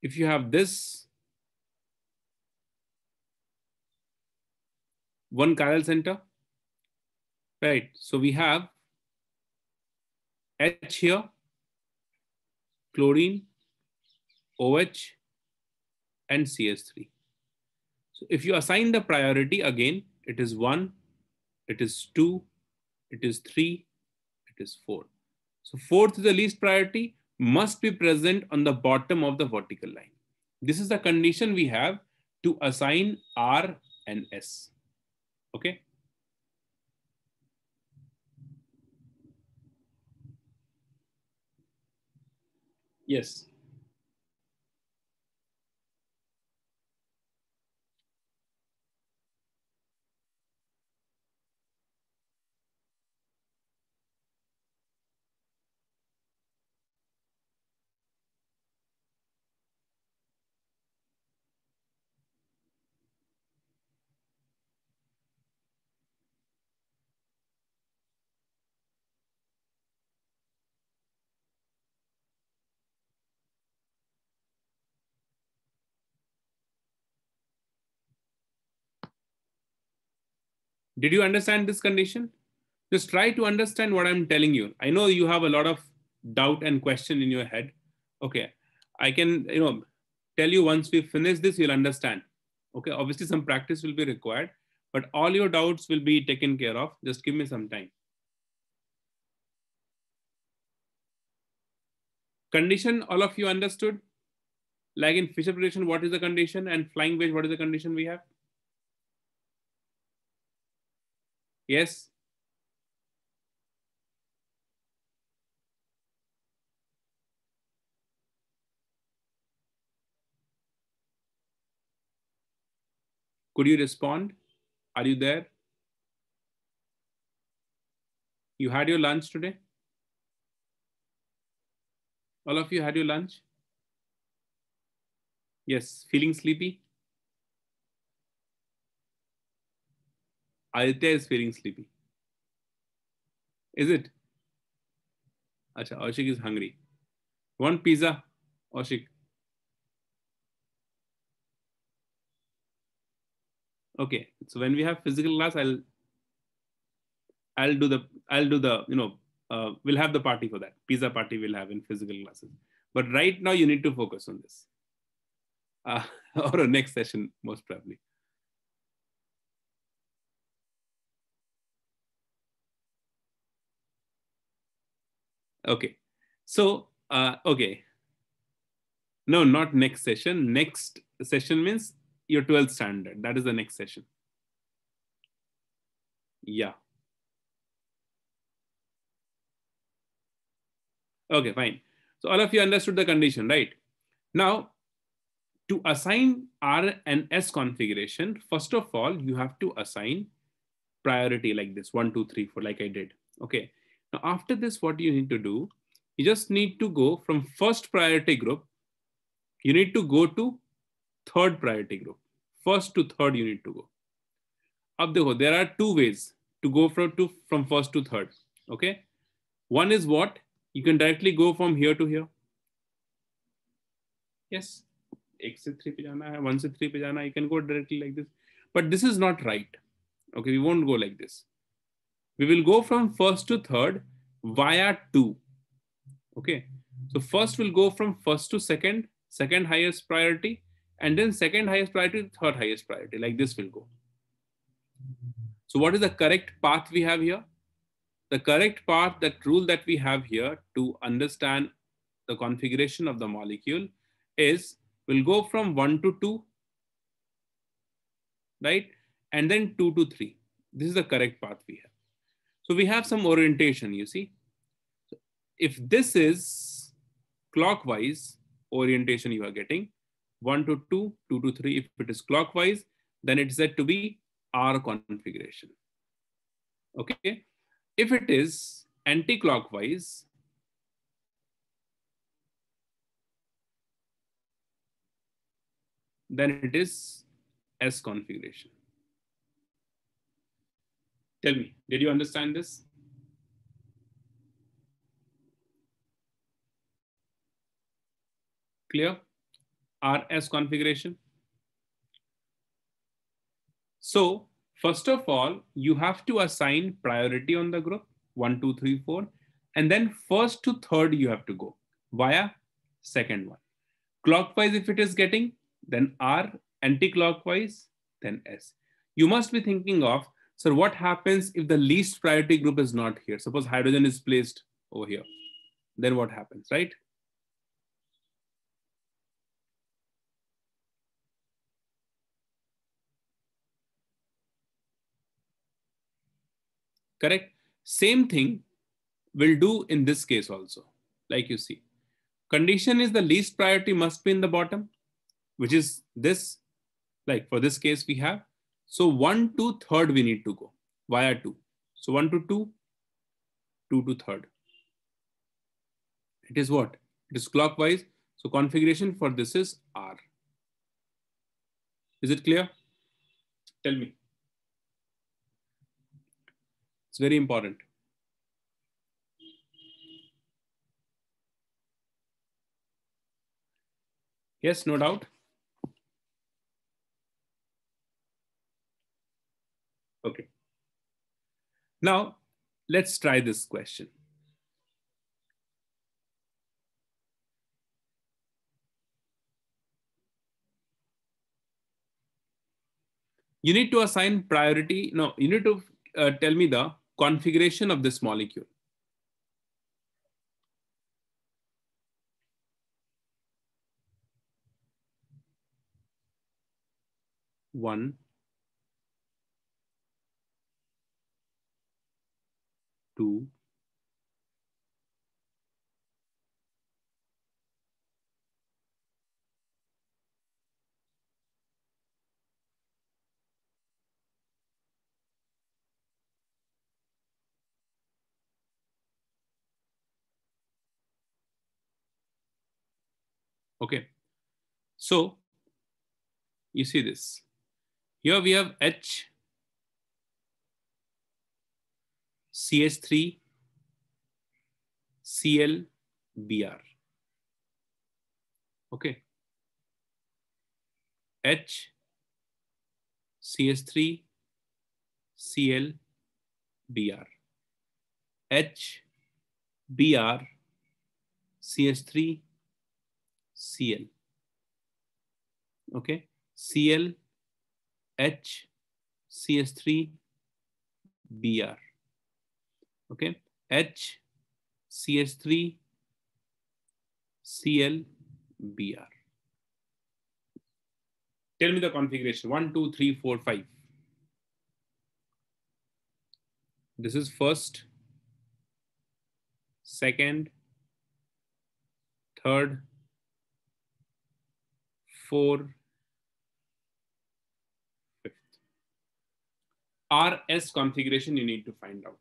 if you have this one chiral center, right? So we have H here, chlorine, OH, and CS 3 So if you assign the priority again, it is one, it is two, it is three, it is four. So fourth is the least priority must be present on the bottom of the vertical line. This is the condition we have to assign R and S. Okay. Yes. Did you understand this condition? Just try to understand what I'm telling you. I know you have a lot of doubt and question in your head. Okay, I can, you know, tell you once we finish this, you'll understand. Okay, obviously some practice will be required, but all your doubts will be taken care of. Just give me some time. Condition, all of you understood? Like in Fisher prediction, what is the condition? And flying wedge, what is the condition we have? Yes? Could you respond? Are you there? You had your lunch today? All of you had your lunch? Yes, feeling sleepy? Aditya is feeling sleepy. Is it? Acha, Aushik is hungry. One pizza, Aushik. Okay, so when we have physical class, I'll I'll do the I'll do the you know uh, we'll have the party for that pizza party we'll have in physical classes. But right now you need to focus on this, uh, or next session most probably. Okay. So, uh, okay. No, not next session. Next session means your 12th standard. That is the next session. Yeah. Okay, fine. So all of you understood the condition, right? Now, to assign R and S configuration, first of all, you have to assign priority like this, one, two, three, four, like I did. Okay. Now, after this, what you need to do? You just need to go from first priority group, you need to go to third priority group. First to third, you need to go. Ab dekho, there are two ways to go from, to, from first to third. Okay. One is what? You can directly go from here to here. Yes. 1 3 3 you can go directly like this. But this is not right. Okay, we won't go like this. We will go from first to third via two. Okay. So first we'll go from first to second, second highest priority, and then second highest priority to third highest priority, like this will go. So what is the correct path we have here? The correct path, that rule that we have here to understand the configuration of the molecule is we'll go from one to two, right? And then two to three. This is the correct path we have. So we have some orientation, you see. If this is clockwise orientation you are getting, 1 to 2, 2 to 3, if it is clockwise, then it's said to be R configuration. Okay. If it is anti-clockwise, then it is S configuration. Tell me, did you understand this? Clear? RS configuration. So first of all, you have to assign priority on the group, one, two, three, four, and then first to third you have to go via second one. Clockwise, if it is getting, then R, anti-clockwise, then S. You must be thinking of so what happens if the least priority group is not here? Suppose hydrogen is placed over here, then what happens, right? Correct? Same thing will do in this case also, like you see. Condition is the least priority must be in the bottom, which is this, like for this case we have so 1 to 3rd we need to go via 2. So 1 to 2, 2 to 3rd. It is what? It is clockwise. So configuration for this is R. Is it clear? Tell me. It's very important. Yes, no doubt. Now, let's try this question. You need to assign priority. No, you need to uh, tell me the configuration of this molecule. One, 2 Okay. So you see this. Here we have H CH3, Cl, Br. Okay. H, CH3, Cl, Br. H, Br, CH3, Cl. Okay. Cl, H, CH3, Br okay H CH3 ClBr. Tell me the configuration 1 2 3 4 5 this is first, second, third, fourth, fifth. RS configuration you need to find out.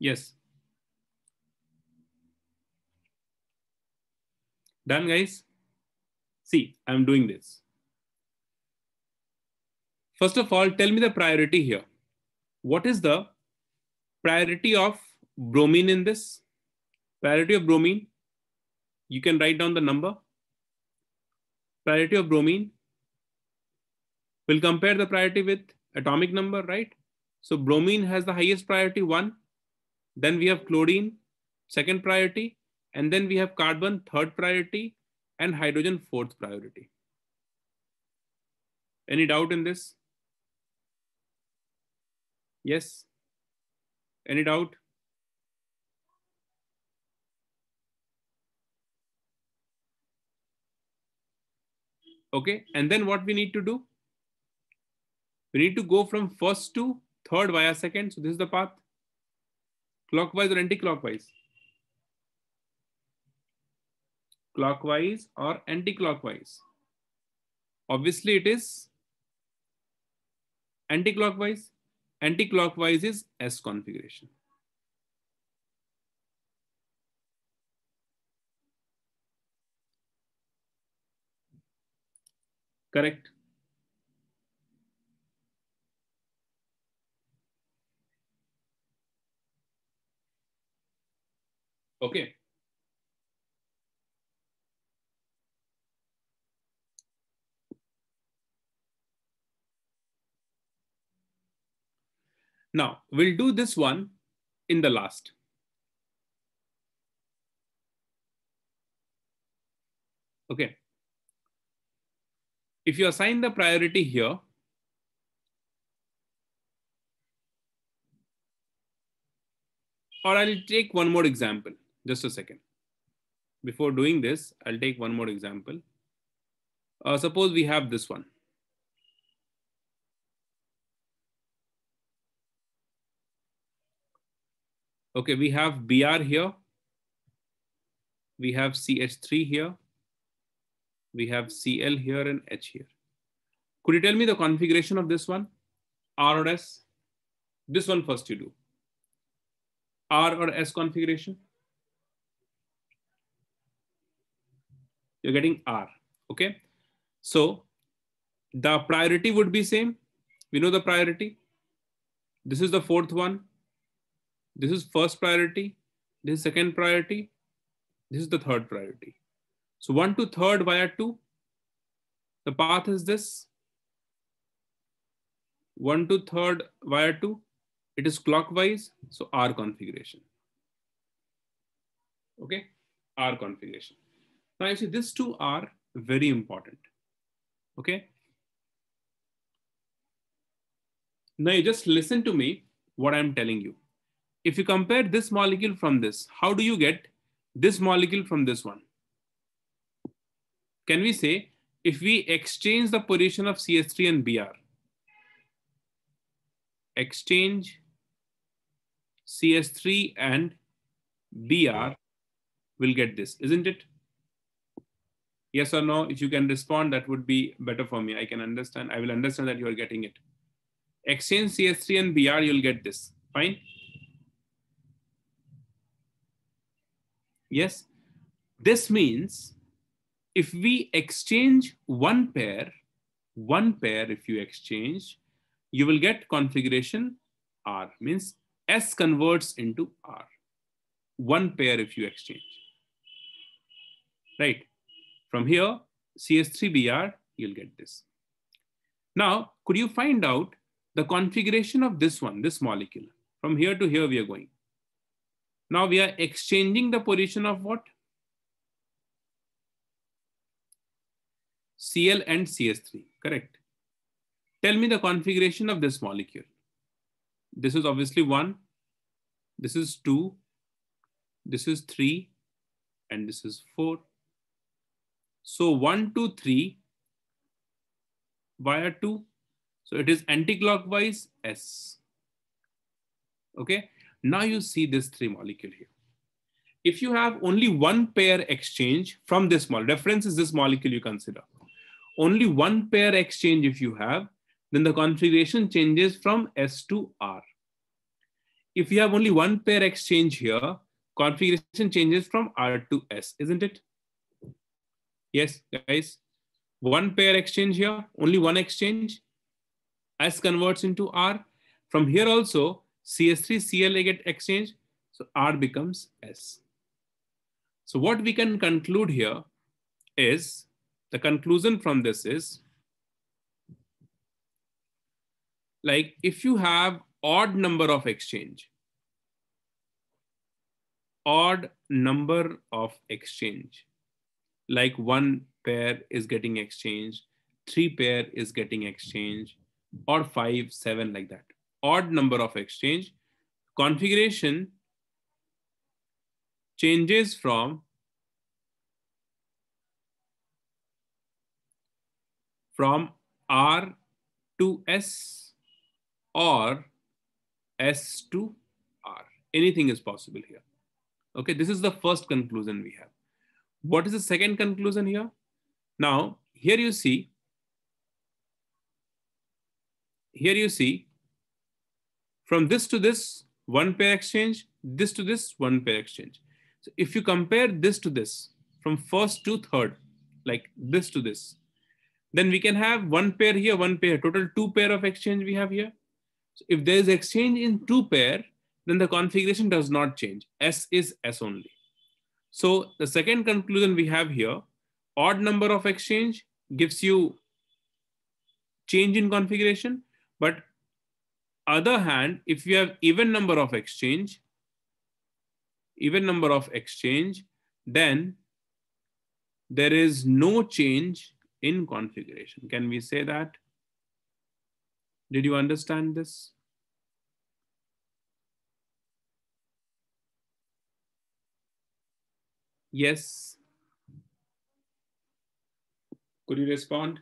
Yes. Done, guys? See, I'm doing this. First of all, tell me the priority here. What is the priority of bromine in this? Priority of bromine, you can write down the number. Priority of bromine, we'll compare the priority with atomic number, right? So bromine has the highest priority one. Then we have chlorine, second priority. And then we have carbon, third priority, and hydrogen, fourth priority. Any doubt in this? Yes? Any doubt? Okay, and then what we need to do? We need to go from first to third via second. So this is the path clockwise or anti-clockwise clockwise or anti-clockwise obviously it is anti-clockwise anti-clockwise is s configuration correct Okay. Now, we'll do this one in the last. Okay. If you assign the priority here, or I'll take one more example. Just a second. Before doing this, I'll take one more example. Uh, suppose we have this one. Okay, we have BR here. We have CH3 here. We have CL here and H here. Could you tell me the configuration of this one? R or S? This one first you do. R or S configuration? you're getting R, okay? So the priority would be same. We know the priority. This is the fourth one. This is first priority. This is second priority. This is the third priority. So one to third via two. The path is this. One to third via two. It is clockwise. So R configuration. Okay, R configuration. Now actually these two are very important, okay? Now you just listen to me, what I'm telling you. If you compare this molecule from this, how do you get this molecule from this one? Can we say if we exchange the position of CH3 and Br, exchange CH3 and Br will get this, isn't it? yes or no if you can respond that would be better for me i can understand i will understand that you are getting it exchange cs3 and br you'll get this fine yes this means if we exchange one pair one pair if you exchange you will get configuration r means s converts into r one pair if you exchange right from here, CS3BR, you'll get this. Now, could you find out the configuration of this one, this molecule? From here to here, we are going. Now we are exchanging the position of what? Cl and CS3, correct. Tell me the configuration of this molecule. This is obviously one, this is two, this is three, and this is four. So 1, 2, 3 via 2. So it is anticlockwise S. Okay. Now you see this three molecule here. If you have only one pair exchange from this molecule, reference is this molecule you consider. Only one pair exchange if you have, then the configuration changes from S to R. If you have only one pair exchange here, configuration changes from R to S, isn't it? Yes, guys. One pair exchange here, only one exchange. S converts into R. From here also, CS3, CLA get exchanged. So R becomes S. So what we can conclude here is, the conclusion from this is, like if you have odd number of exchange, odd number of exchange, like one pair is getting exchanged, three pair is getting exchanged, or five, seven like that. Odd number of exchange. Configuration changes from from R to S or S to R. Anything is possible here. Okay, this is the first conclusion we have. What is the second conclusion here? Now, here you see, here you see, from this to this, one pair exchange, this to this, one pair exchange. So if you compare this to this, from first to third, like this to this, then we can have one pair here, one pair, total two pair of exchange we have here. So if there is exchange in two pair, then the configuration does not change. S is S only. So the second conclusion we have here, odd number of exchange gives you change in configuration. But other hand, if you have even number of exchange, even number of exchange, then there is no change in configuration. Can we say that? Did you understand this? Yes. Could you respond?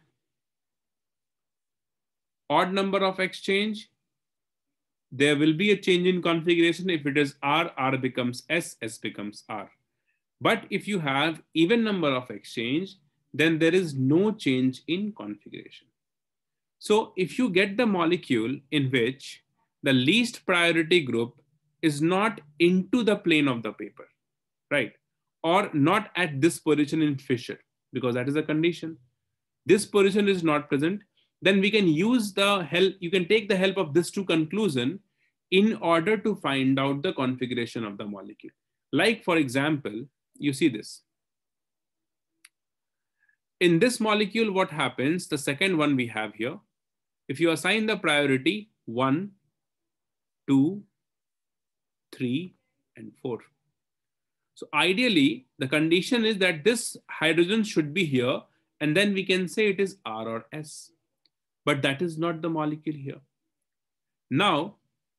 Odd number of exchange. There will be a change in configuration. If it is R, R becomes S, S becomes R. But if you have even number of exchange, then there is no change in configuration. So if you get the molecule in which the least priority group is not into the plane of the paper, right? or not at this position in Fisher, because that is a condition. This position is not present. Then we can use the help, you can take the help of this to conclusion in order to find out the configuration of the molecule. Like for example, you see this. In this molecule, what happens, the second one we have here, if you assign the priority one, two, three, and 4 so ideally, the condition is that this hydrogen should be here, and then we can say it is R or S. But that is not the molecule here. Now,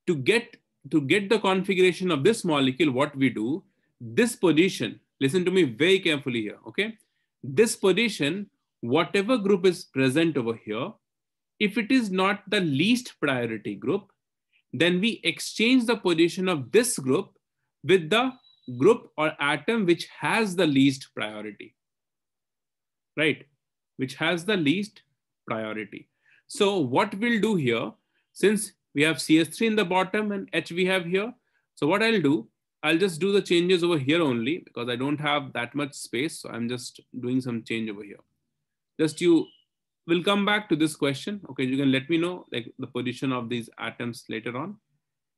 to get, to get the configuration of this molecule, what we do, this position, listen to me very carefully here, okay? This position, whatever group is present over here, if it is not the least priority group, then we exchange the position of this group with the group or atom which has the least priority, right? Which has the least priority. So what we'll do here, since we have cs 3 in the bottom and H we have here. So what I'll do, I'll just do the changes over here only because I don't have that much space. So I'm just doing some change over here. Just you will come back to this question. Okay, you can let me know like the position of these atoms later on.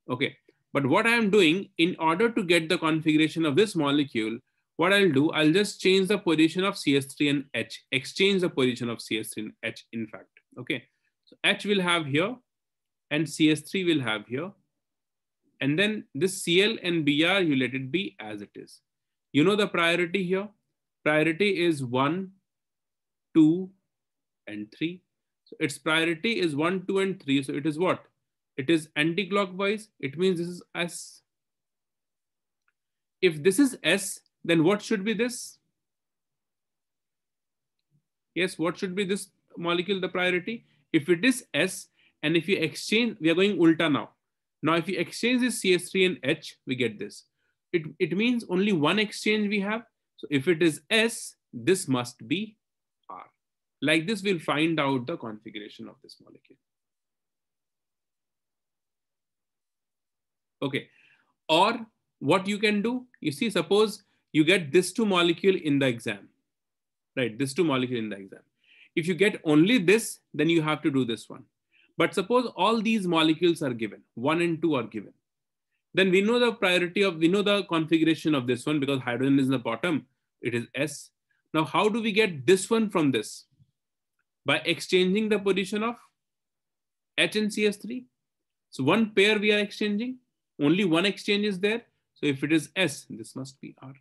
Okay, but what I'm doing in order to get the configuration of this molecule, what I'll do, I'll just change the position of cs 3 and H, exchange the position of cs 3 and H in fact, okay? So H will have here and cs 3 will have here. And then this CL and BR, you let it be as it is. You know the priority here? Priority is one, two, and three. So its priority is one, two, and three. So it is what? It is anti-clockwise. It means this is S. If this is S, then what should be this? Yes, what should be this molecule, the priority? If it is S, and if you exchange, we are going ulta now. Now, if you exchange this CH3 and H, we get this. It, it means only one exchange we have. So if it is S, this must be R. Like this, we'll find out the configuration of this molecule. Okay. Or what you can do, you see, suppose you get this two molecule in the exam, right? This two molecule in the exam. If you get only this, then you have to do this one. But suppose all these molecules are given, one and two are given. Then we know the priority of, we know the configuration of this one because hydrogen is in the bottom, it is S. Now, how do we get this one from this? By exchanging the position of H and cs 3 So one pair we are exchanging only one exchange is there. So if it is S, this must be R.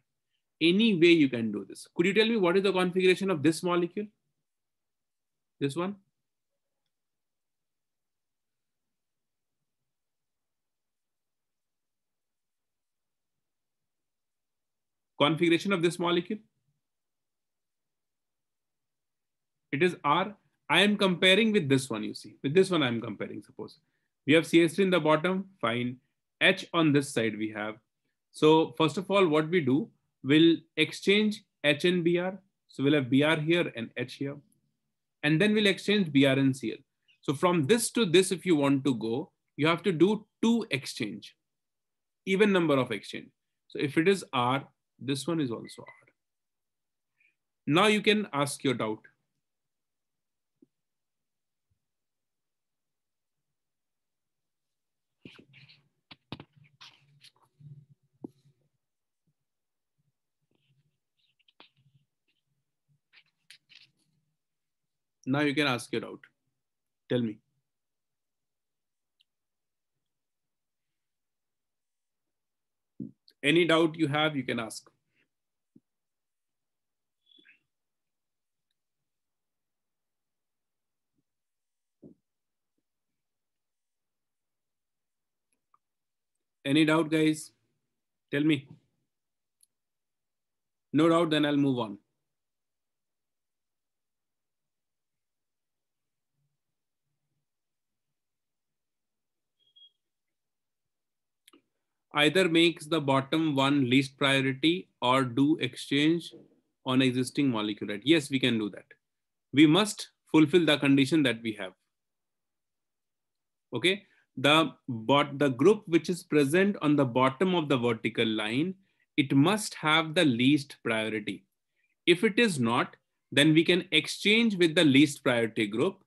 Any way you can do this. Could you tell me what is the configuration of this molecule? This one? configuration of this molecule? It is R. I am comparing with this one, you see. With this one, I am comparing, suppose. We have CH3 in the bottom, fine. H on this side we have. So first of all, what we do, we'll exchange H and BR. So we'll have BR here and H here. And then we'll exchange BR and CL. So from this to this, if you want to go, you have to do two exchange, even number of exchange. So if it is R, this one is also R. Now you can ask your doubt. Now you can ask your doubt. Tell me. Any doubt you have, you can ask. Any doubt, guys? Tell me. No doubt, then I'll move on. either makes the bottom one least priority or do exchange on existing molecule, right? Yes, we can do that. We must fulfill the condition that we have. Okay, the, but the group which is present on the bottom of the vertical line, it must have the least priority. If it is not, then we can exchange with the least priority group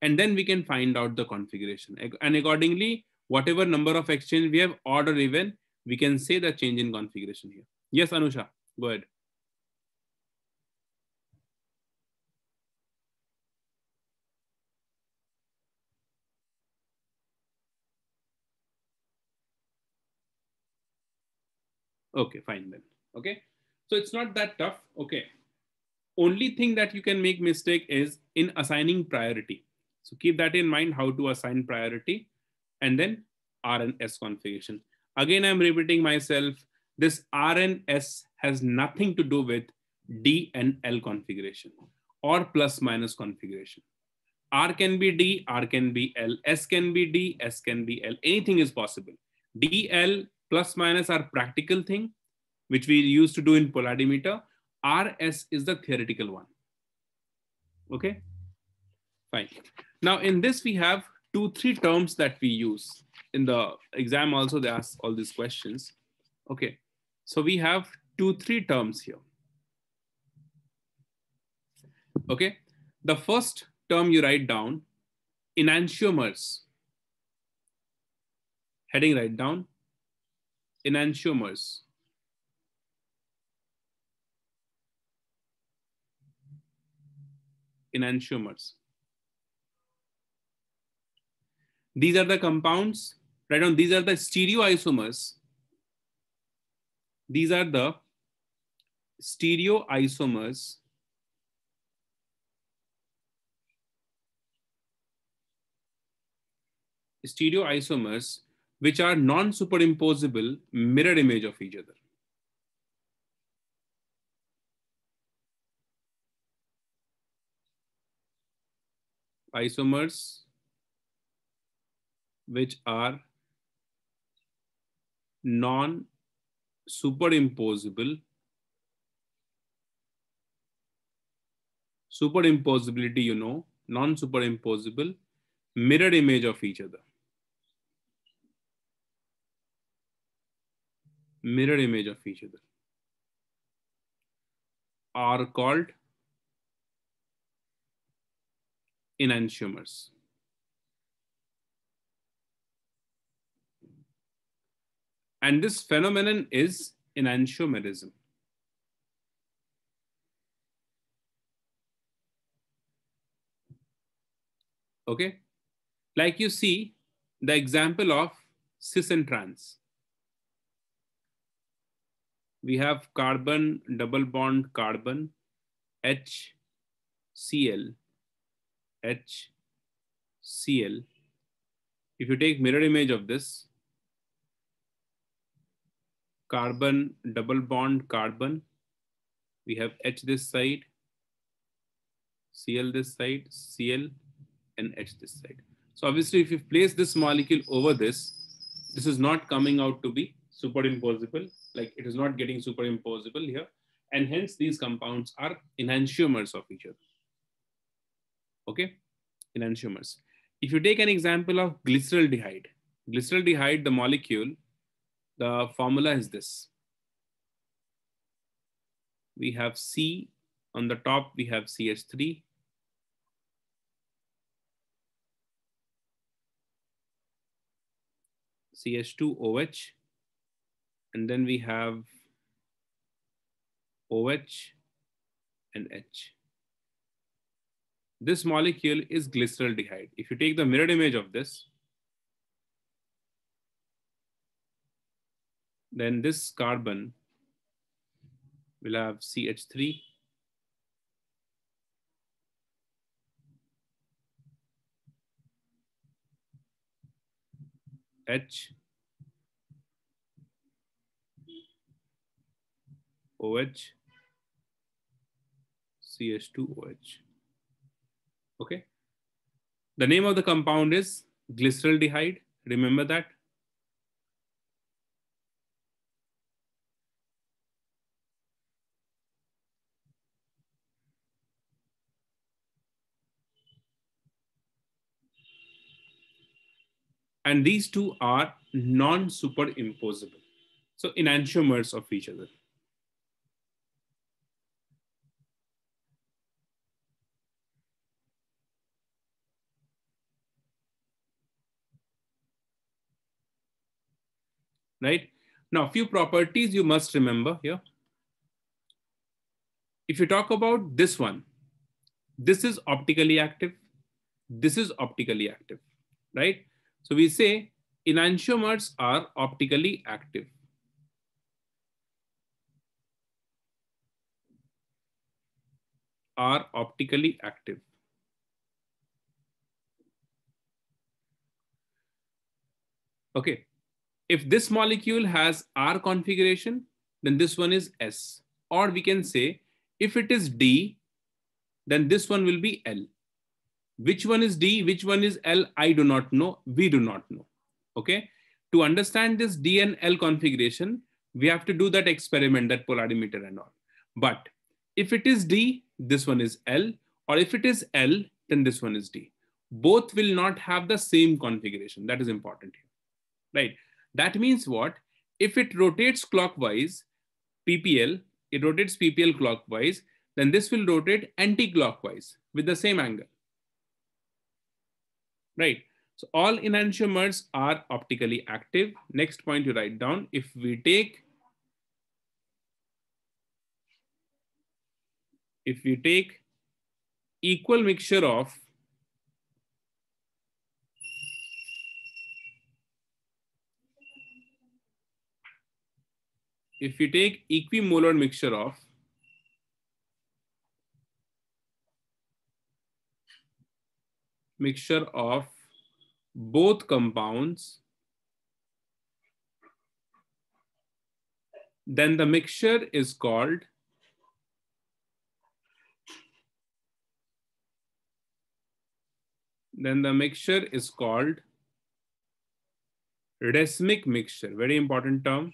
and then we can find out the configuration. And accordingly, whatever number of exchange we have, order event, even, we can say the change in configuration here. Yes, Anusha, go ahead. Okay, fine then. Okay. So it's not that tough. Okay. Only thing that you can make mistake is in assigning priority. So keep that in mind how to assign priority and then RNS configuration. Again, I'm repeating myself. This RNS has nothing to do with D and L configuration or plus minus configuration. R can be D, R can be L, S can be D, S can be L. Anything is possible. D, L, plus minus are practical thing, which we used to do in polarimeter. R, S is the theoretical one. Okay, fine. Now in this we have two, three terms that we use. In the exam also, they ask all these questions. Okay, so we have two, three terms here. Okay, the first term you write down, enantiomers. Heading write down, enantiomers. Enantiomers. These are the compounds, right on. These are the stereoisomers. These are the stereoisomers stereoisomers which are non-superimposable mirror image of each other. Isomers which are non superimposable superimposability you know non superimposable mirror image of each other mirror image of each other are called enantiomers And this phenomenon is enantiomerism. Okay, like you see the example of cis and trans. We have carbon, double bond carbon, HCl, HCl. If you take mirror image of this, carbon, double bond carbon. We have H this side, Cl this side, Cl, and H this side. So obviously, if you place this molecule over this, this is not coming out to be superimposable, like it is not getting superimposable here. And hence, these compounds are enantiomers of each other. Okay, enantiomers. If you take an example of glyceraldehyde, glyceraldehyde, the molecule, the formula is this. We have C, on the top we have CH3. CH2OH, and then we have OH and H. This molecule is glycerol If you take the mirror image of this, then this carbon will have CH3. H OH CH2OH. Okay. The name of the compound is glyceraldehyde. Remember that And these two are non-superimposable. So enantiomers of each other. Right? Now, few properties you must remember here. If you talk about this one, this is optically active. This is optically active, right? So we say enantiomers are optically active. Are optically active. Okay, if this molecule has R configuration, then this one is S. Or we can say if it is D, then this one will be L. Which one is D? Which one is L? I do not know. We do not know. Okay. To understand this D and L configuration, we have to do that experiment, that polarimeter and all. But if it is D, this one is L. Or if it is L, then this one is D. Both will not have the same configuration. That is important here, right? That means what? If it rotates clockwise, PPL, it rotates PPL clockwise, then this will rotate anti-clockwise with the same angle right? So all enantiomers are optically active. Next point you write down, if we take if we take equal mixture of if we take equimolar mixture of mixture of both compounds, then the mixture is called then the mixture is called racemic mixture very important term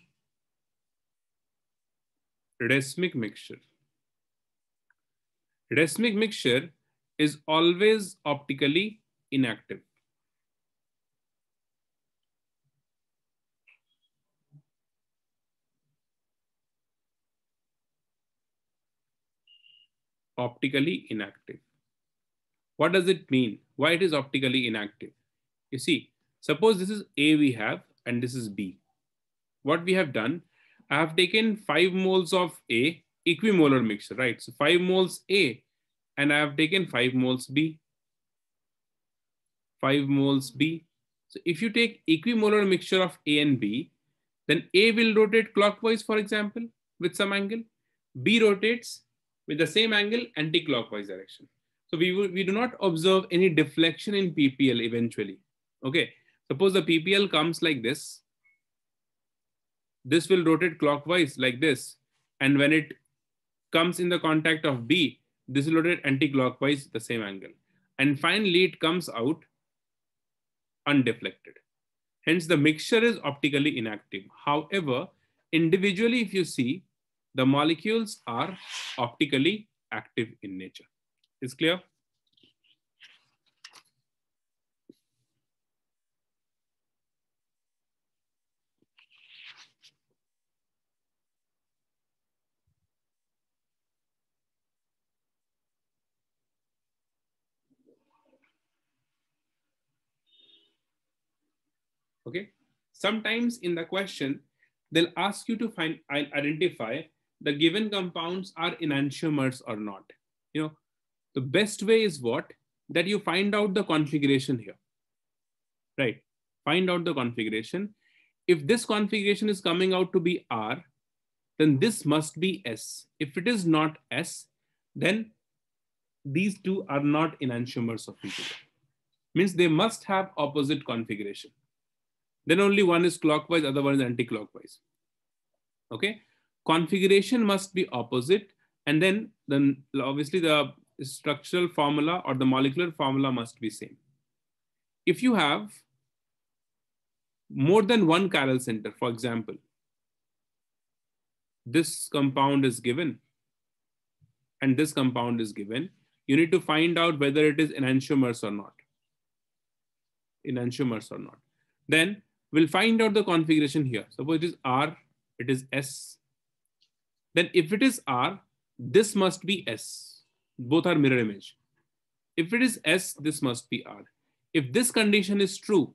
racemic mixture racemic mixture is always optically inactive. Optically inactive. What does it mean? Why it is optically inactive? You see, suppose this is A we have and this is B. What we have done, I have taken 5 moles of A equimolar mixture, right? So 5 moles A and I have taken 5 moles B. 5 moles B. So if you take equimolar mixture of A and B, then A will rotate clockwise, for example, with some angle. B rotates with the same angle anti-clockwise direction. So we, we do not observe any deflection in PPL eventually. Okay, suppose the PPL comes like this. This will rotate clockwise like this. And when it comes in the contact of B, this will rotate anti-clockwise the same angle. And finally, it comes out undeflected. Hence, the mixture is optically inactive. However, individually, if you see, the molecules are optically active in nature. Is clear? Sometimes in the question, they'll ask you to find identify the given compounds are enantiomers or not. You know, the best way is what? That you find out the configuration here, right? Find out the configuration. If this configuration is coming out to be R, then this must be S. If it is not S, then these two are not enantiomers of each other. Means they must have opposite configuration then only one is clockwise, other one is anti-clockwise. Okay, configuration must be opposite, and then then obviously the structural formula or the molecular formula must be same. If you have more than one chiral center, for example, this compound is given, and this compound is given, you need to find out whether it is enantiomers or not. Enantiomers or not. Then We'll find out the configuration here. Suppose it is R, it is S. Then if it is R, this must be S. Both are mirror image. If it is S, this must be R. If this condition is true,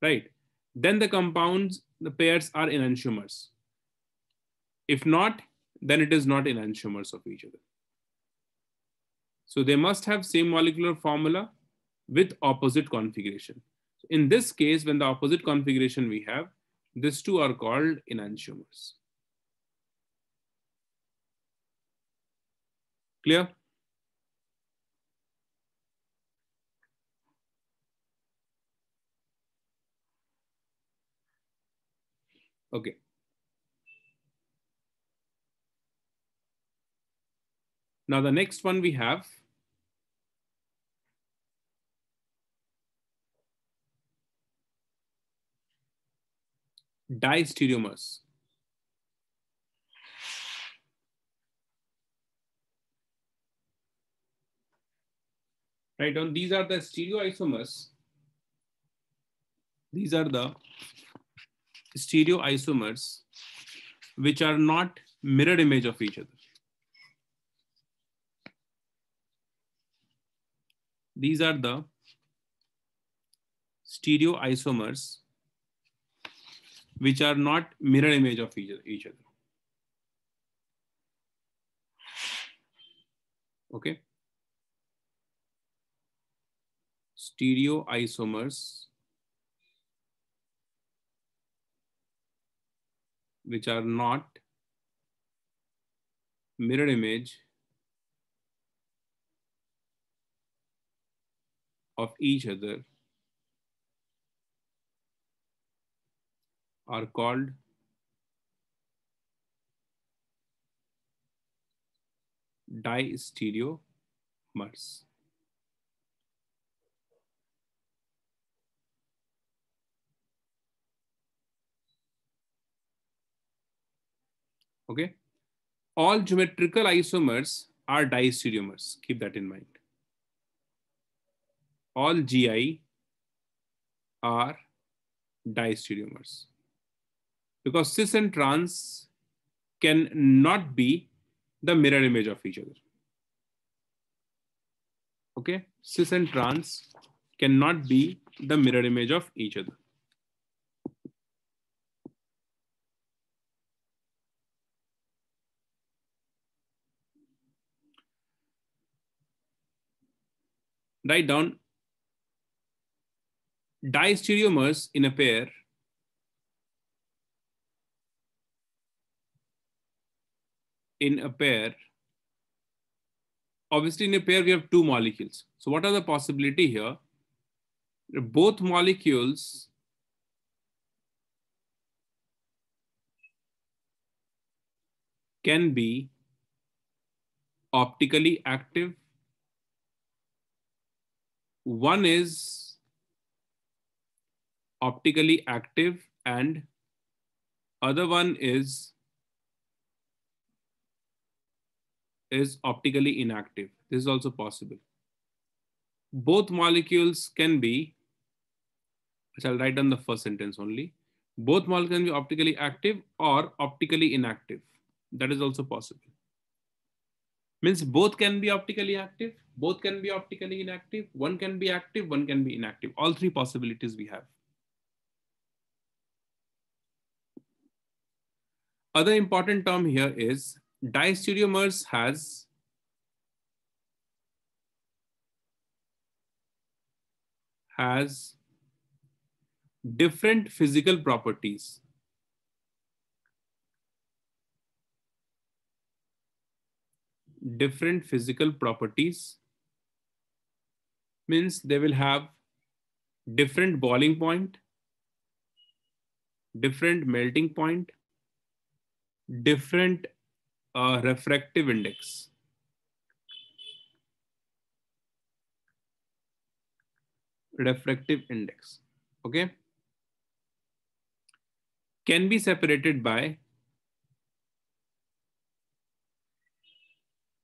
right, then the compounds, the pairs are enantiomers. If not, then it is not enantiomers of each other. So they must have same molecular formula with opposite configuration. In this case, when the opposite configuration we have, these two are called enantiomers. Clear? Okay. Now the next one we have Diastereomers, Right, and these are the stereoisomers. These are the stereoisomers which are not mirror image of each other. These are the stereoisomers which are not mirror image of each other. Okay. Stereoisomers, which are not mirror image of each other are called distereomers. Okay. All geometrical isomers are diastereomers. Keep that in mind. All GI are diastereomers because cis and trans can not be the mirror image of each other. Okay, cis and trans cannot be the mirror image of each other. Write down diastereomers in a pair in a pair, obviously in a pair we have two molecules. So what are the possibility here? Both molecules can be optically active. One is optically active and other one is is optically inactive. This is also possible. Both molecules can be, I shall write down the first sentence only. Both molecules can be optically active or optically inactive. That is also possible. Means both can be optically active, both can be optically inactive, one can be active, one can be inactive. All three possibilities we have. Other important term here is Diastereomers has has different physical properties. Different physical properties means they will have different boiling point, different melting point, different a refractive index. Refractive index, okay? Can be separated by,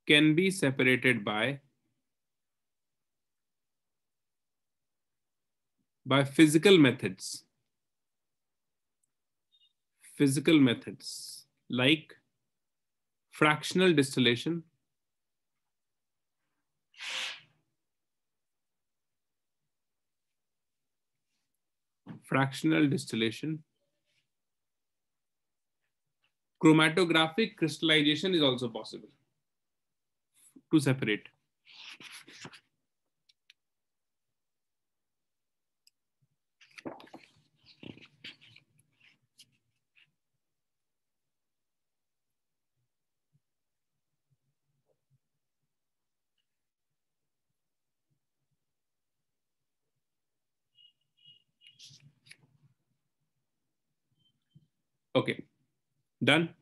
can be separated by, by physical methods. Physical methods like fractional distillation, fractional distillation. Chromatographic crystallization is also possible to separate. Okay, done.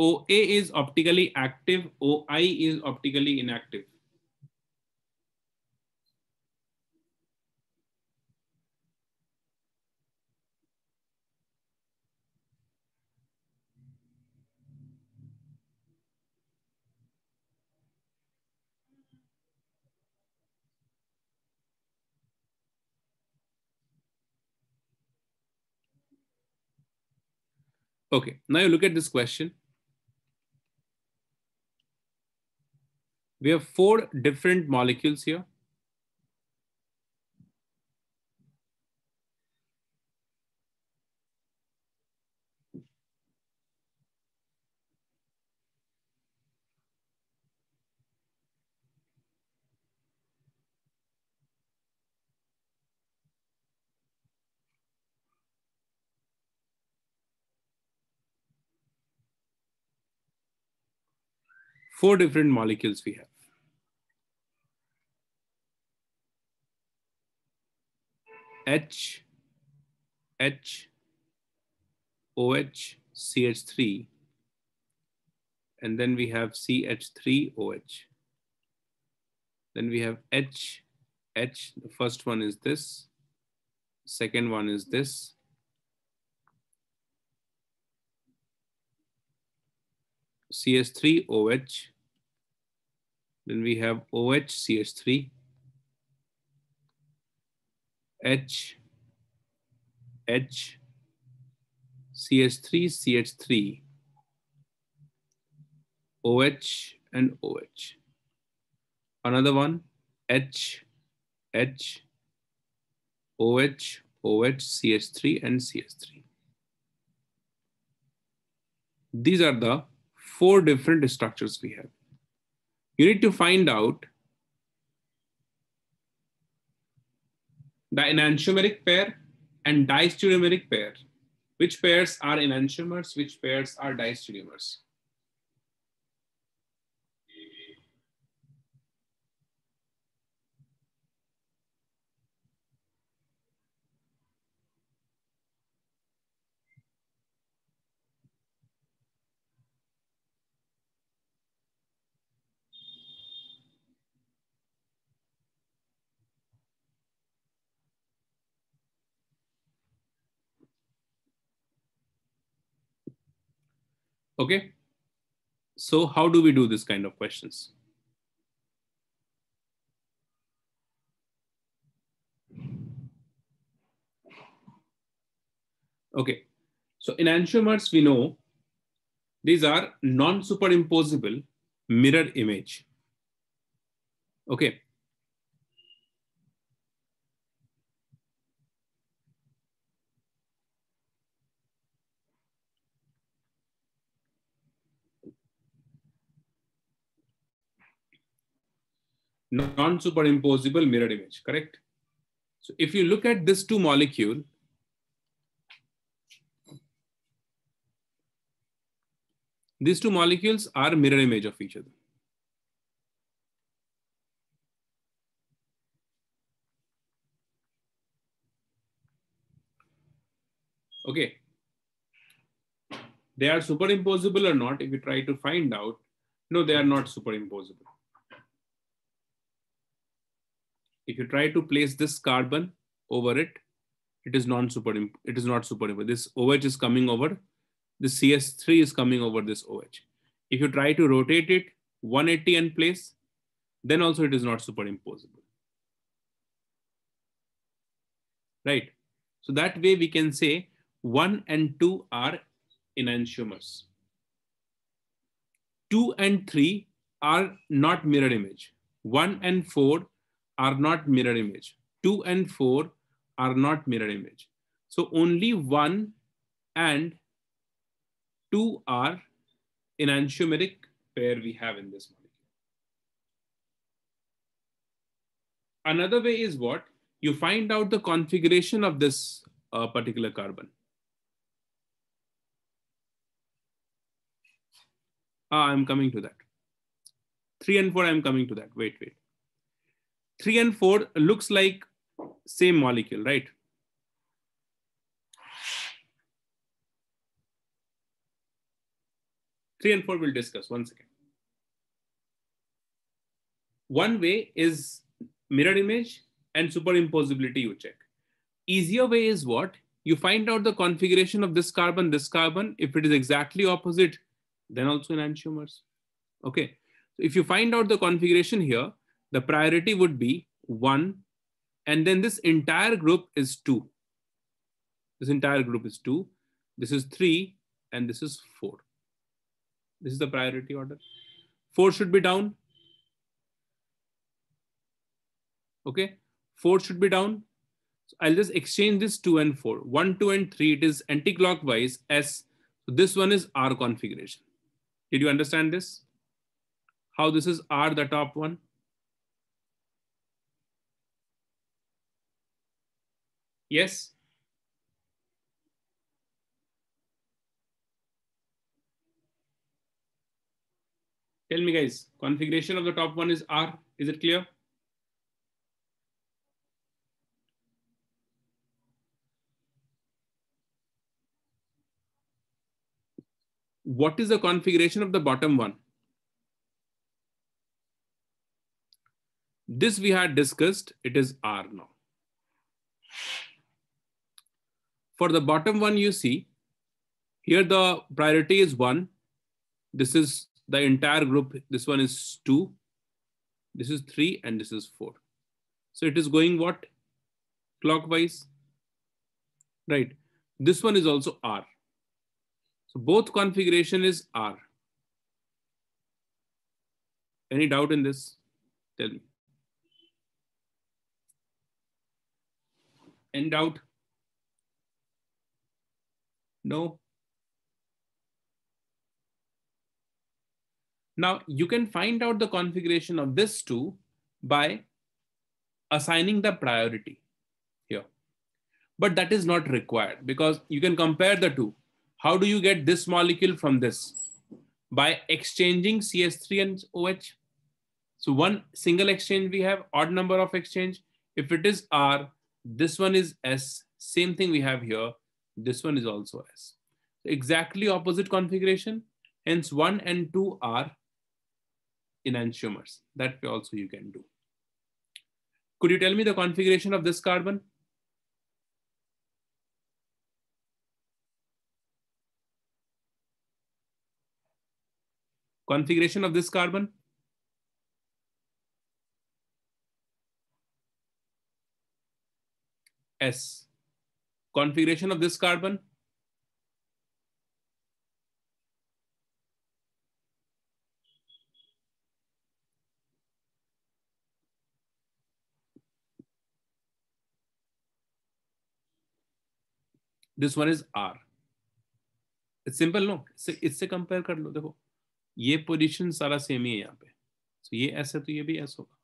OA is optically active, OI is optically inactive. Okay, now you look at this question. We have four different molecules here. four different molecules we have. H, H, OH, CH3, and then we have CH3OH. Then we have H, H, the first one is this, second one is this, CH3OH. Then we have OH CH3, H, H, CH3, CH3, OH and OH. Another one, H, H, OH, OH, CH3 and CH3. These are the four different structures we have. You need to find out the enantiomeric pair and diastereomeric pair. Which pairs are enantiomers, which pairs are diastereomers? Okay. So how do we do this kind of questions? Okay. So in enantiomers, we know these are non-superimposable mirror image. Okay. non-superimposable mirror image, correct? So if you look at this two molecule, these two molecules are mirror image of each other. Okay. They are superimposable or not if you try to find out. No, they are not superimposable. if you try to place this carbon over it, it is non superimposed. It is not superimposed. This OH is coming over. The CS3 is coming over this OH. If you try to rotate it 180 and place, then also it is not superimposable. Right. So that way we can say 1 and 2 are enantiomers. 2 and 3 are not mirror image. 1 and 4 are not mirror image. Two and four are not mirror image. So only one and two are enantiomeric pair we have in this molecule. Another way is what? You find out the configuration of this uh, particular carbon. Ah, I'm coming to that. Three and four, I'm coming to that. Wait, wait. 3 and 4 looks like same molecule, right? Three and four we'll discuss, one second. One way is mirror image and superimposability you check. Easier way is what? You find out the configuration of this carbon, this carbon. If it is exactly opposite, then also enantiomers. Okay, so if you find out the configuration here, the priority would be one, and then this entire group is two. This entire group is two, this is three, and this is four. This is the priority order. Four should be down. Okay, four should be down. So I'll just exchange this two and four. One, two, and three, it is anti-clockwise as so this one is R configuration. Did you understand this? How this is R, the top one? Yes? Tell me guys, configuration of the top one is R. Is it clear? What is the configuration of the bottom one? This we had discussed, it is R now. For the bottom one, you see here the priority is one. This is the entire group. This one is two. This is three and this is four. So it is going what? Clockwise, right? This one is also R. So both configuration is R. Any doubt in this? Tell me. Any doubt? No. Now you can find out the configuration of this two by assigning the priority here. But that is not required because you can compare the two. How do you get this molecule from this? By exchanging CS3 and OH. So one single exchange we have, odd number of exchange. If it is R, this one is S, same thing we have here. This one is also S. Exactly opposite configuration. Hence one and two are enantiomers. That way also you can do. Could you tell me the configuration of this carbon? Configuration of this carbon? S. configuration of this carbon this one is R simple no इससे इससे compare कर लो देखो ये position सारा same ही है यहाँ पे सो so ये ऐसा तो ये भी ऐसा होगा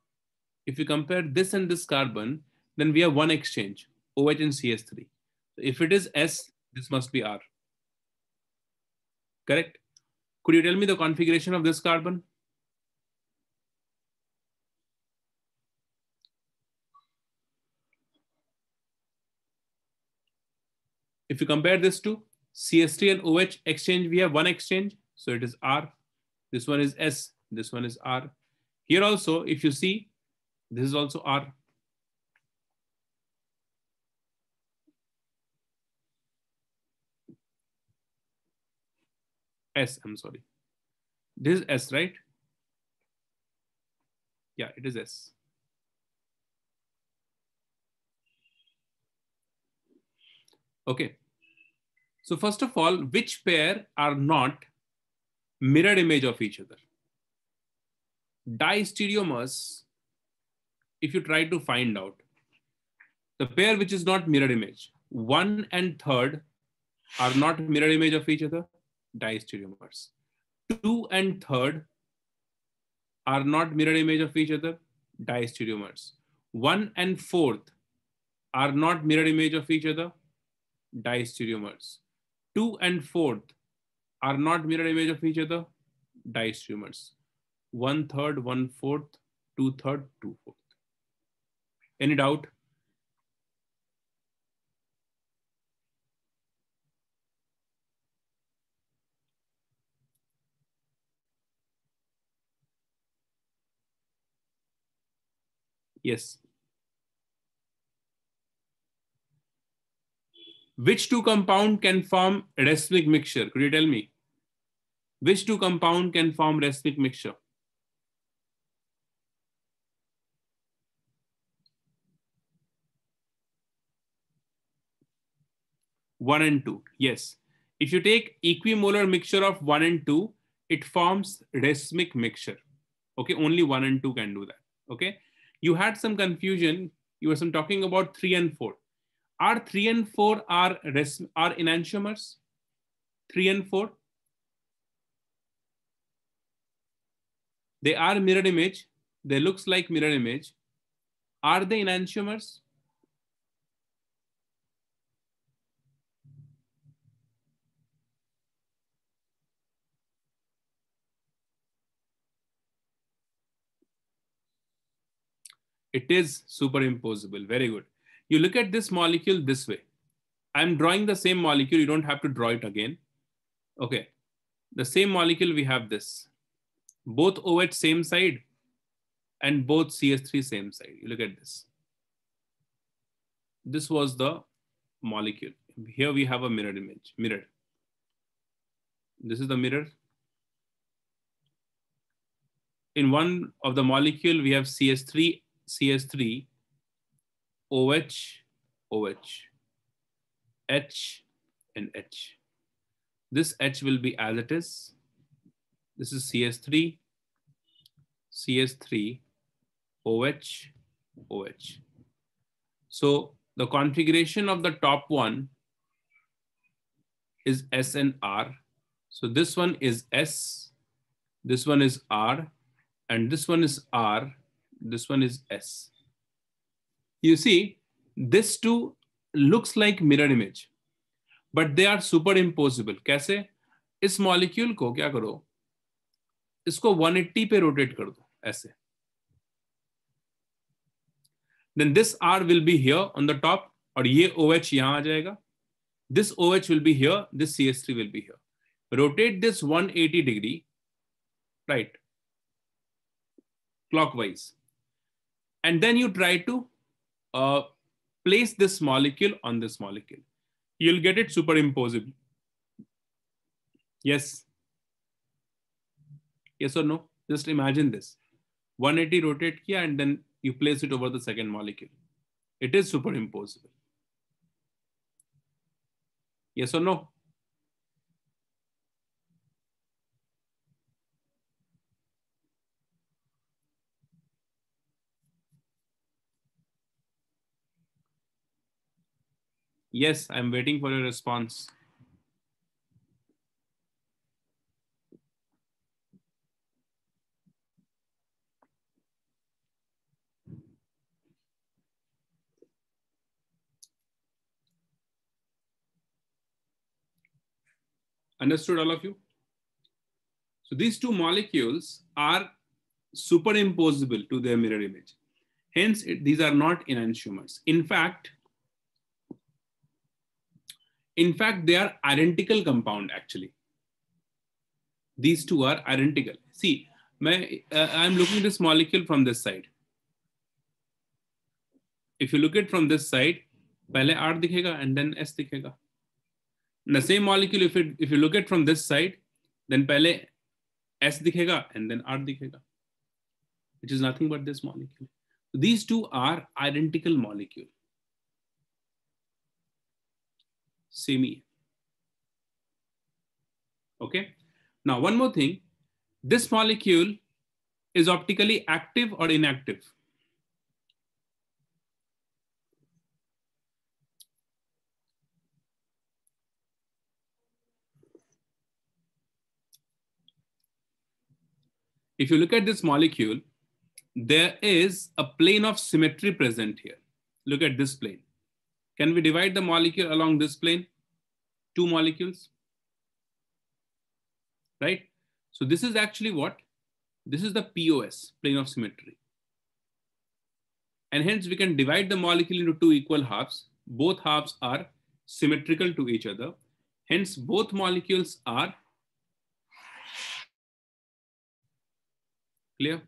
if you compare this and this carbon then we have one exchange OH and CH3 If it is S, this must be R. Correct? Could you tell me the configuration of this carbon? If you compare this to CST and OH exchange, we have one exchange. So it is R. This one is S. This one is R. Here also, if you see, this is also R. S, I'm sorry. This is S, right? Yeah, it is S. Okay. So first of all, which pair are not mirrored image of each other? Diastereomers. if you try to find out, the pair which is not mirror image, one and third are not mirror image of each other. Diastereomers. Two and third are not mirror image of each other, Diastereomers. One and fourth are not mirror image of each other, Diastereomers. Two and fourth are not mirror image of each other, Diastereomers. One third, one fourth, two third, two fourth. Any doubt? Yes. Which two compound can form racemic mixture? Could you tell me? Which two compound can form racemic mixture? One and two. Yes. If you take equimolar mixture of one and two, it forms racemic mixture. Okay, only one and two can do that. Okay you had some confusion. You were some talking about three and four. Are three and four are res, are enantiomers? Three and four. They are mirror image. They looks like mirror image. Are they enantiomers? It is superimposable. Very good. You look at this molecule this way. I'm drawing the same molecule. You don't have to draw it again. Okay. The same molecule, we have this. Both OH same side and both cs 3 same side. You look at this. This was the molecule. Here we have a mirror image, Mirror. This is the mirror. In one of the molecule, we have cs 3 CS3, OH, OH, H and H. This H will be as it is. This is CS3, CS3, OH, OH. So the configuration of the top one is S and R. So this one is S, this one is R, and this one is R, This one is S. You see, this two looks like mirror image, but they are superimposable. कैसे? इस molecule को क्या करो इसको 180 पे rotate कर दो ऐसे then this R will be here on the top और ये ओ OH एच यहां आ जाएगा this O H will be here this C S three will be here rotate this 180 degree right clockwise And then you try to uh, place this molecule on this molecule. You'll get it superimposable. Yes. Yes or no? Just imagine this. 180 rotate here and then you place it over the second molecule. It is superimposable. Yes or no? Yes, I'm waiting for your response. Understood all of you? So these two molecules are superimposable to their mirror image. Hence, it, these are not enantiomers. In fact, in fact, they are identical compound actually. These two are identical. See, my, uh, I'm looking this molecule from this side. If you look at from this side, pehle R dikhega and then S dikhega. the same molecule, if, it, if you look at from this side, then pehle S dikhega and then R dikhega, which is nothing but this molecule. These two are identical molecule. semi. Okay. Now, one more thing. This molecule is optically active or inactive. If you look at this molecule, there is a plane of symmetry present here. Look at this plane. Can we divide the molecule along this plane? Two molecules, right? So this is actually what? This is the POS, plane of symmetry. And hence we can divide the molecule into two equal halves. Both halves are symmetrical to each other. Hence both molecules are clear?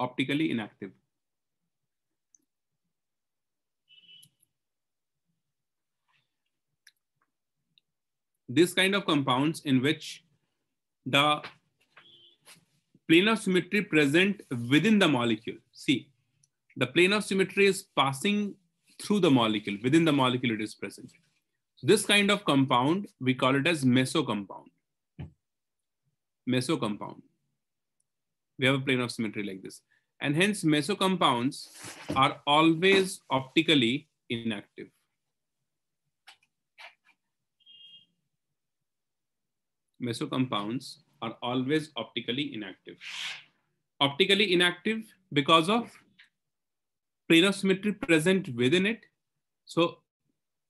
optically inactive. This kind of compounds in which the plane of symmetry present within the molecule. See, the plane of symmetry is passing through the molecule. Within the molecule, it is present. This kind of compound, we call it as meso compound. Meso compound we have a plane of symmetry like this. And hence compounds are always optically inactive. compounds are always optically inactive. Optically inactive because of plane of symmetry present within it. So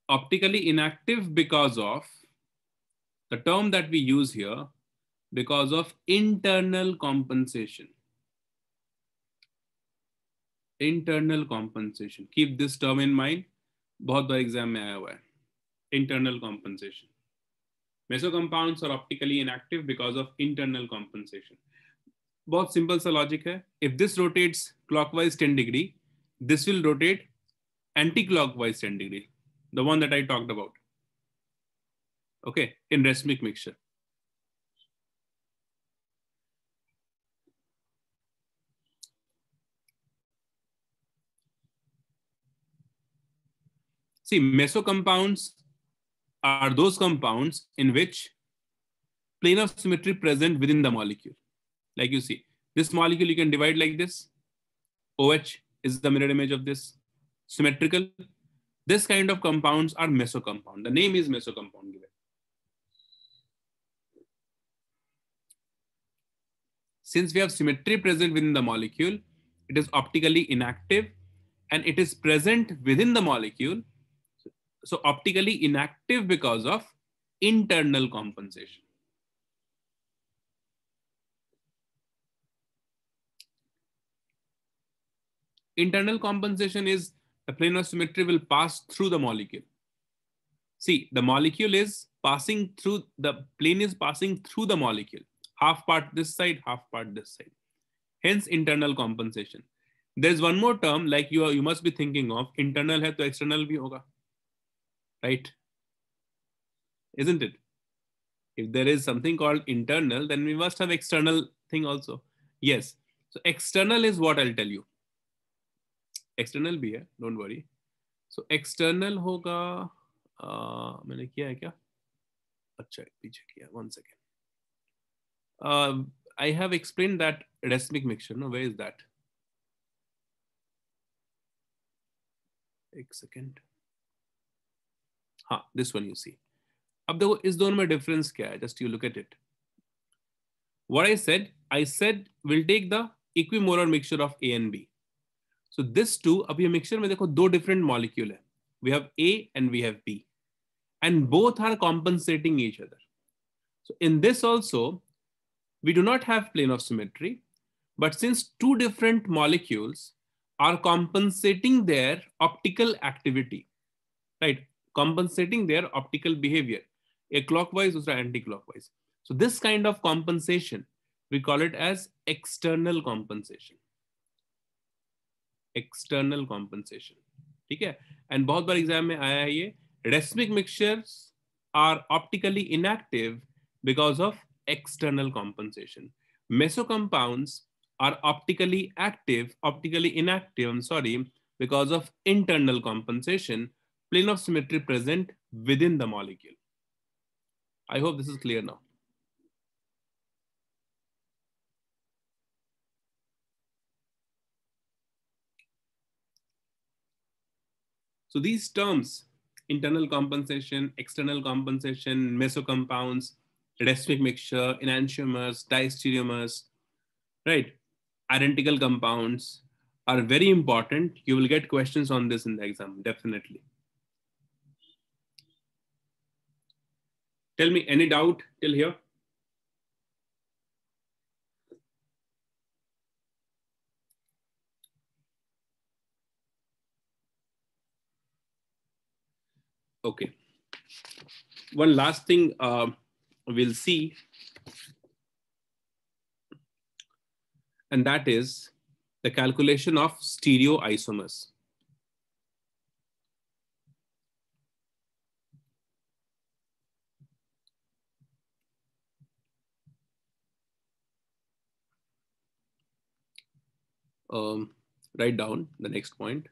optically inactive because of the term that we use here because of internal compensation. Internal compensation. Keep this term in mind. बहुत बार exam में आया internal compensation. Mesocompounds are optically inactive because of internal compensation. Both simple सा logic If this rotates clockwise 10 degree, this will rotate anti-clockwise 10 degree, the one that I talked about. Okay, in resmic mixture. See, mesocompounds are those compounds in which plane of symmetry present within the molecule. Like you see, this molecule you can divide like this. OH is the mirror image of this. Symmetrical. This kind of compounds are mesocompound. The name is mesocompound given. Since we have symmetry present within the molecule, it is optically inactive and it is present within the molecule so optically inactive because of internal compensation. Internal compensation is the symmetry will pass through the molecule. See, the molecule is passing through, the plane is passing through the molecule. Half part this side, half part this side. Hence internal compensation. There's one more term like you, are, you must be thinking of, internal hai to external bhi hoga right? Isn't it? If there is something called internal, then we must have external thing also. Yes. So external is what I'll tell you. External be here. do don't worry. So external hoga. uh, मैंने किया है क्या? अच्छा पीछे one second. Uh, I have explained that restmic mixture. No, where is that? second. Huh? This one you see? अब देखो इस दोनों में डिफरेंस क्या है just you look what I said, I said we'll take the equimolar mixture of A and B. So this two, अब mixture में देखो two different molecule We have A and we have B, and both are compensating each other. So in this also, we do not have plane of symmetry, but since two different molecules are compensating their optical activity, right? compensating their optical behavior. A clockwise, or anti-clockwise. So this kind of compensation, we call it as external compensation. External compensation. okay. And and बहुत बार exam में आया है are optically inactive because of external compensation. Mesocompounds are optically active, optically inactive, I'm sorry, because of internal compensation, plane of symmetry present within the molecule. I hope this is clear now. So these terms, internal compensation, external compensation, mesocompounds, restmic mixture, enantiomers, diastereomers, right? Identical compounds are very important. You will get questions on this in the exam, definitely. Tell me, any doubt till here? Okay. One last thing uh, we'll see, and that is the calculation of stereoisomers. um, write down the next point.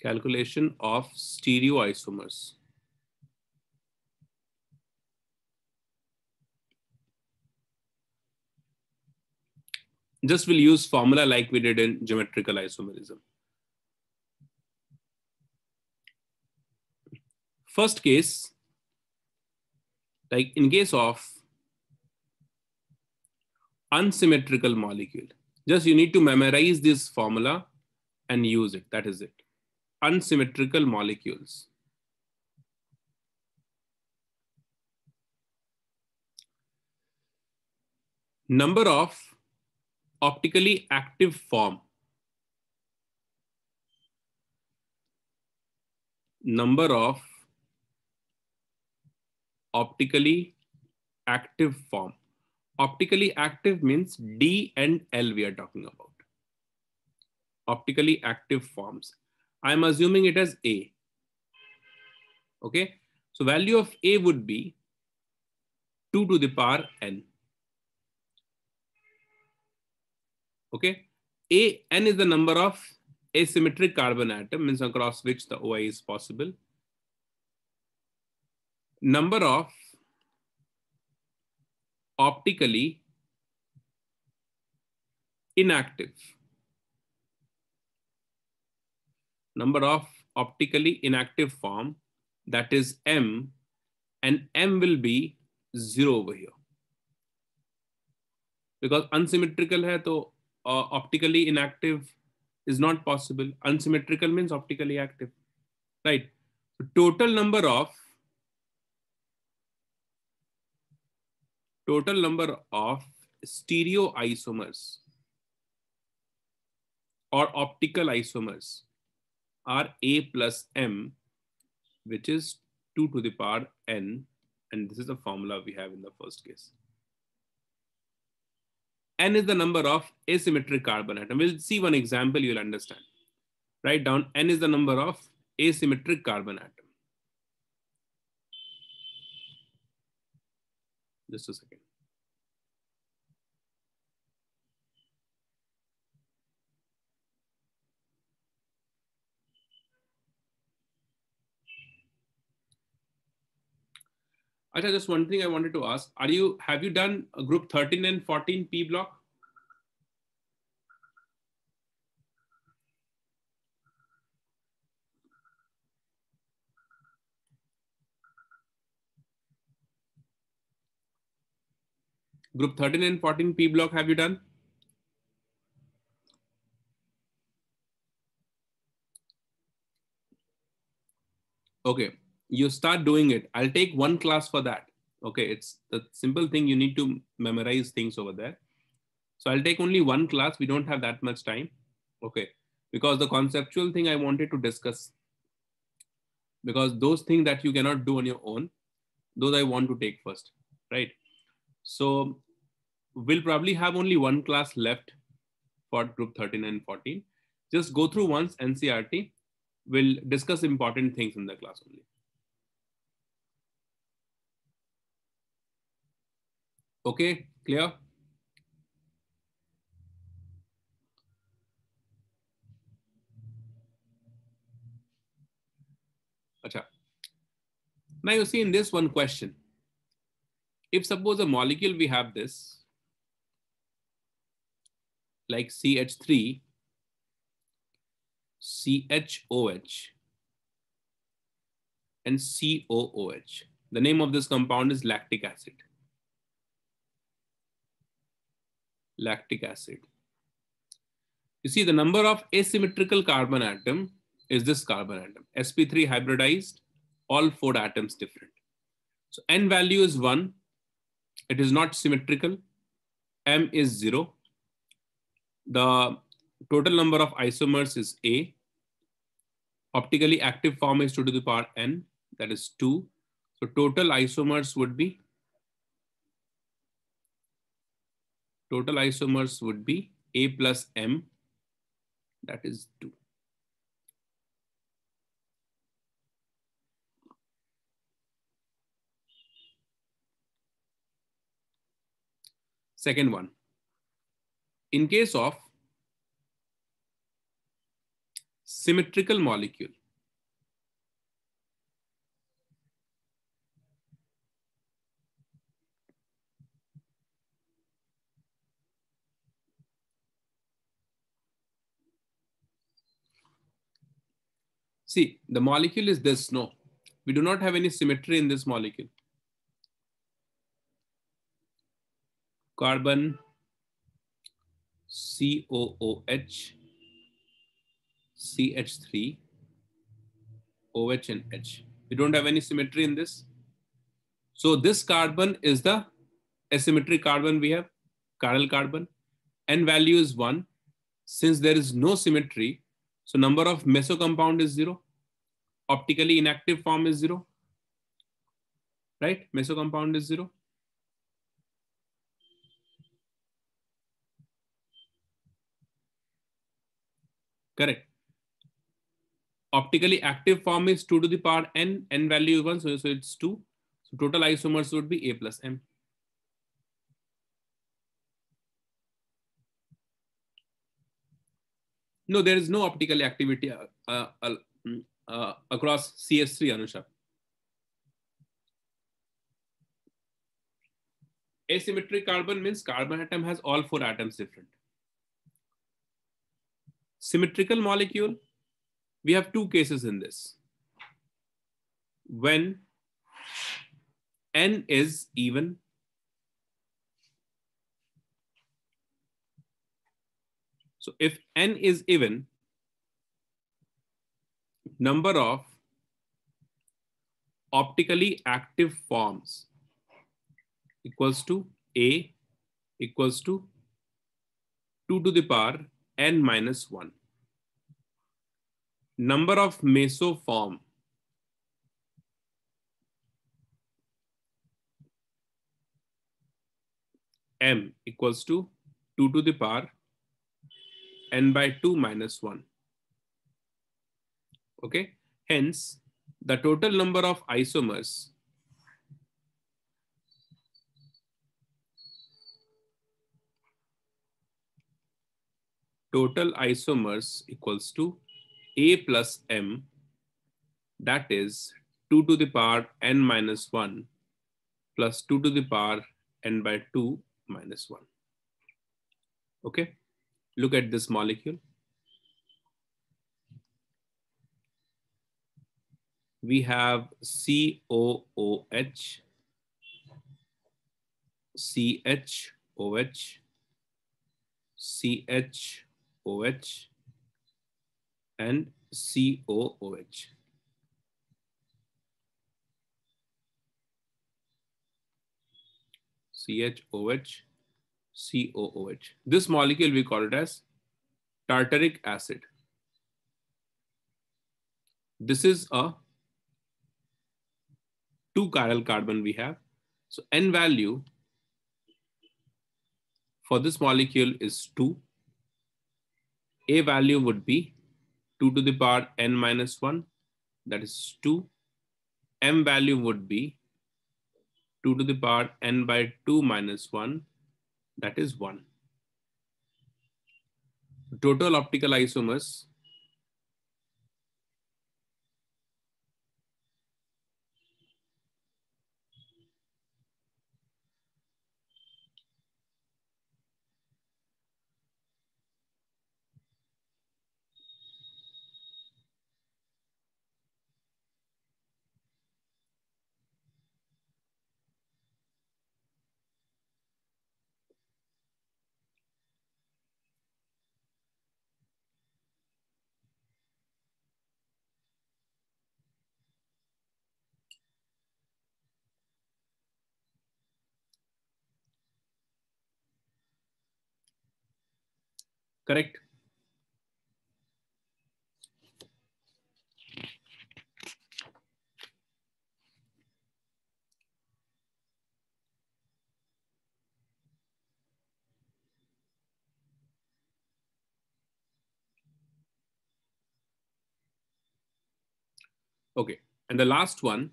Calculation of stereoisomers. Just we'll use formula like we did in geometrical isomerism. First case, like in case of unsymmetrical molecule, just you need to memorize this formula and use it. That is it. Unsymmetrical molecules. Number of optically active form. Number of optically active form. Optically active means D and L we are talking about. Optically active forms. I'm assuming it as A. Okay, so value of A would be 2 to the power N. Okay, A, N is the number of asymmetric carbon atom means across which the OI is possible number of optically inactive number of optically inactive form that is m and m will be 0 over here because unsymmetrical hai to uh, optically inactive is not possible unsymmetrical means optically active right total number of total number of stereoisomers or optical isomers are A plus M, which is 2 to the power N. And this is the formula we have in the first case. N is the number of asymmetric carbon atom. We'll see one example, you'll understand. Write down N is the number of asymmetric carbon atom. Just a second. Okay, just one thing I wanted to ask. Are you have you done group 13 and 14 P block? Group 13 and 14 P block have you done? Okay, you start doing it. I'll take one class for that. Okay, it's the simple thing. You need to memorize things over there. So I'll take only one class. We don't have that much time. Okay, because the conceptual thing I wanted to discuss because those things that you cannot do on your own, those I want to take first, right? So we'll probably have only one class left for group 13 and 14. Just go through once NCRT. We'll discuss important things in the class only. Okay, clear? Now you see in this one question, if suppose a molecule we have this, like CH3, CHOH, and COOH. The name of this compound is lactic acid. Lactic acid. You see the number of asymmetrical carbon atom is this carbon atom. sp3 hybridized, all four atoms different. So n value is 1. It is not symmetrical. m is 0. The total number of isomers is A. Optically active form is 2 to the power n, that is 2. So total isomers would be total isomers would be A plus M, that is 2. Second one. In case of symmetrical molecule, See, the molecule is this, no. We do not have any symmetry in this molecule. Carbon, COOH, CH3, OH and H. We don't have any symmetry in this. So this carbon is the asymmetric carbon we have, chiral carbon. N value is 1. Since there is no symmetry, so number of meso compound is 0. Optically inactive form is 0. Right? Meso compound is 0. Correct. Optically active form is 2 to the power n, n value is 1, so, so it's 2. So total isomers would be A plus M. No, there is no optical activity uh, uh, mm, uh, across CS3, Anusha. Asymmetric carbon means carbon atom has all four atoms different symmetrical molecule, we have two cases in this. When n is even, so if n is even, number of optically active forms equals to A equals to 2 to the power n minus 1. Number of mesoform m equals to 2 to the power n by 2 minus 1. Okay, hence the total number of isomers total isomers equals to A plus M, that is 2 to the power n minus 1 plus 2 to the power n by 2 minus 1. Okay, look at this molecule. We have COOH, CHOH, CH, OH and COOH. CHOH, COOH. This molecule we call it as tartaric acid. This is a two chiral carbon we have. So N value for this molecule is 2 a value would be 2 to the power n minus 1, that is 2. m value would be 2 to the power n by 2 minus 1, that is 1. Total optical isomers correct? Okay, and the last one,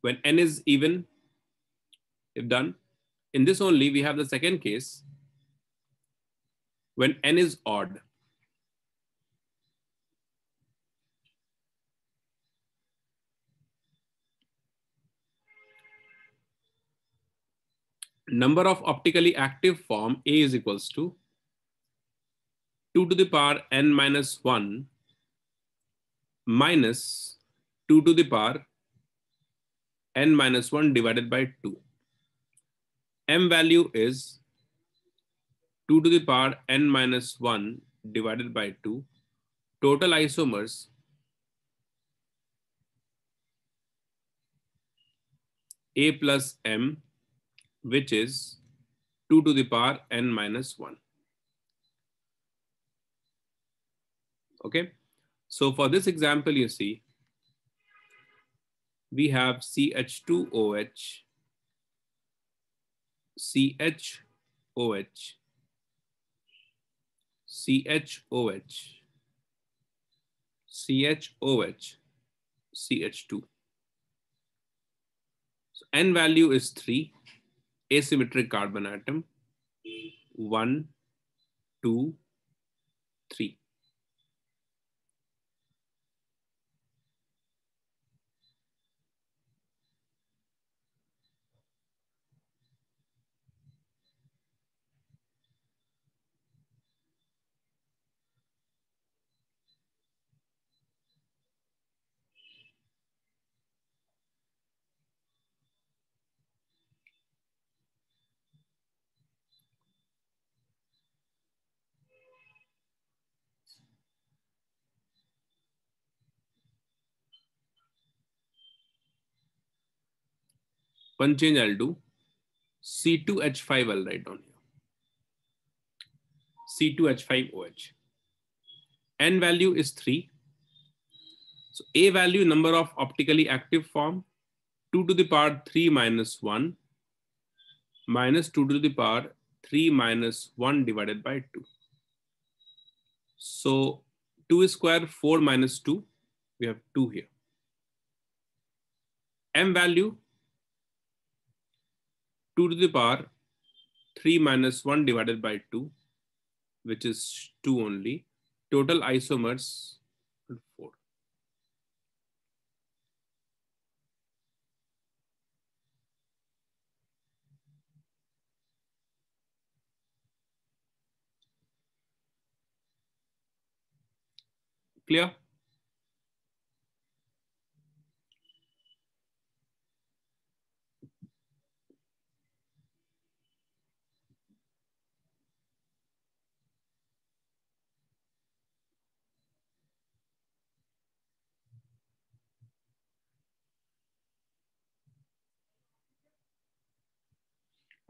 when n is even, if done, in this only we have the second case when n is odd. Number of optically active form A is equals to 2 to the power n minus 1 minus 2 to the power n minus 1 divided by 2. m value is 2 to the power n minus 1 divided by 2. Total isomers A plus M, which is 2 to the power n minus 1. Okay. So for this example, you see, we have CH2OH, CHOH, CHOH, CHOH, CH2. So N value is 3, asymmetric carbon atom, 1, 2, 3. One change I'll do. C2H5 I'll write down here. C2H5OH. N value is 3. So A value number of optically active form 2 to the power 3 minus 1 minus 2 to the power 3 minus 1 divided by 2. So 2 square 4 minus 2. We have 2 here. M value 2 to the power 3 minus 1 divided by 2, which is 2 only. Total isomers 4. Clear?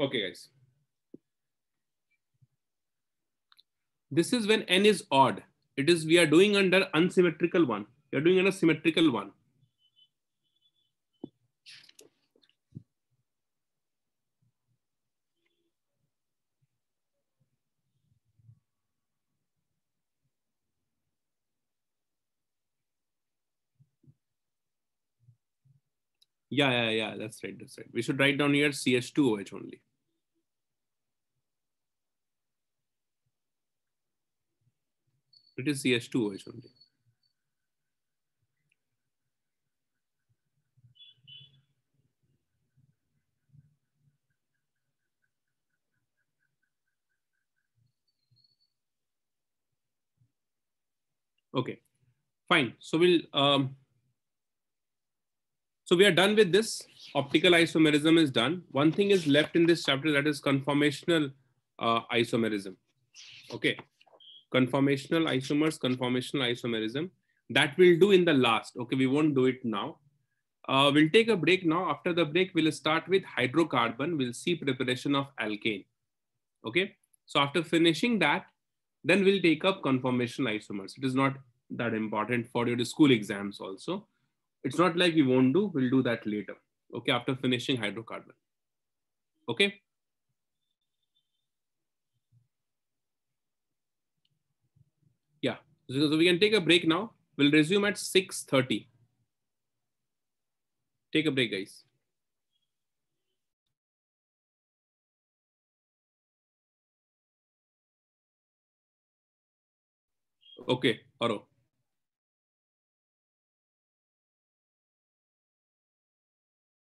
Okay, guys. This is when n is odd. It is we are doing under unsymmetrical one. We are doing under symmetrical one. Yeah, yeah, yeah. That's right. That's right. We should write down here CH2OH only. It is CH2OH only. Okay, fine. So we'll um, so we are done with this. Optical isomerism is done. One thing is left in this chapter that is conformational uh, isomerism. Okay conformational isomers, conformational isomerism. That we'll do in the last. Okay, we won't do it now. Uh, we'll take a break now. After the break, we'll start with hydrocarbon. We'll see preparation of alkane. Okay, so after finishing that, then we'll take up conformational isomers. It is not that important for your school exams also. It's not like we won't do, we'll do that later. Okay, after finishing hydrocarbon. Okay. So we can take a break now. We'll resume at 6.30. Take a break, guys. Okay, Aro.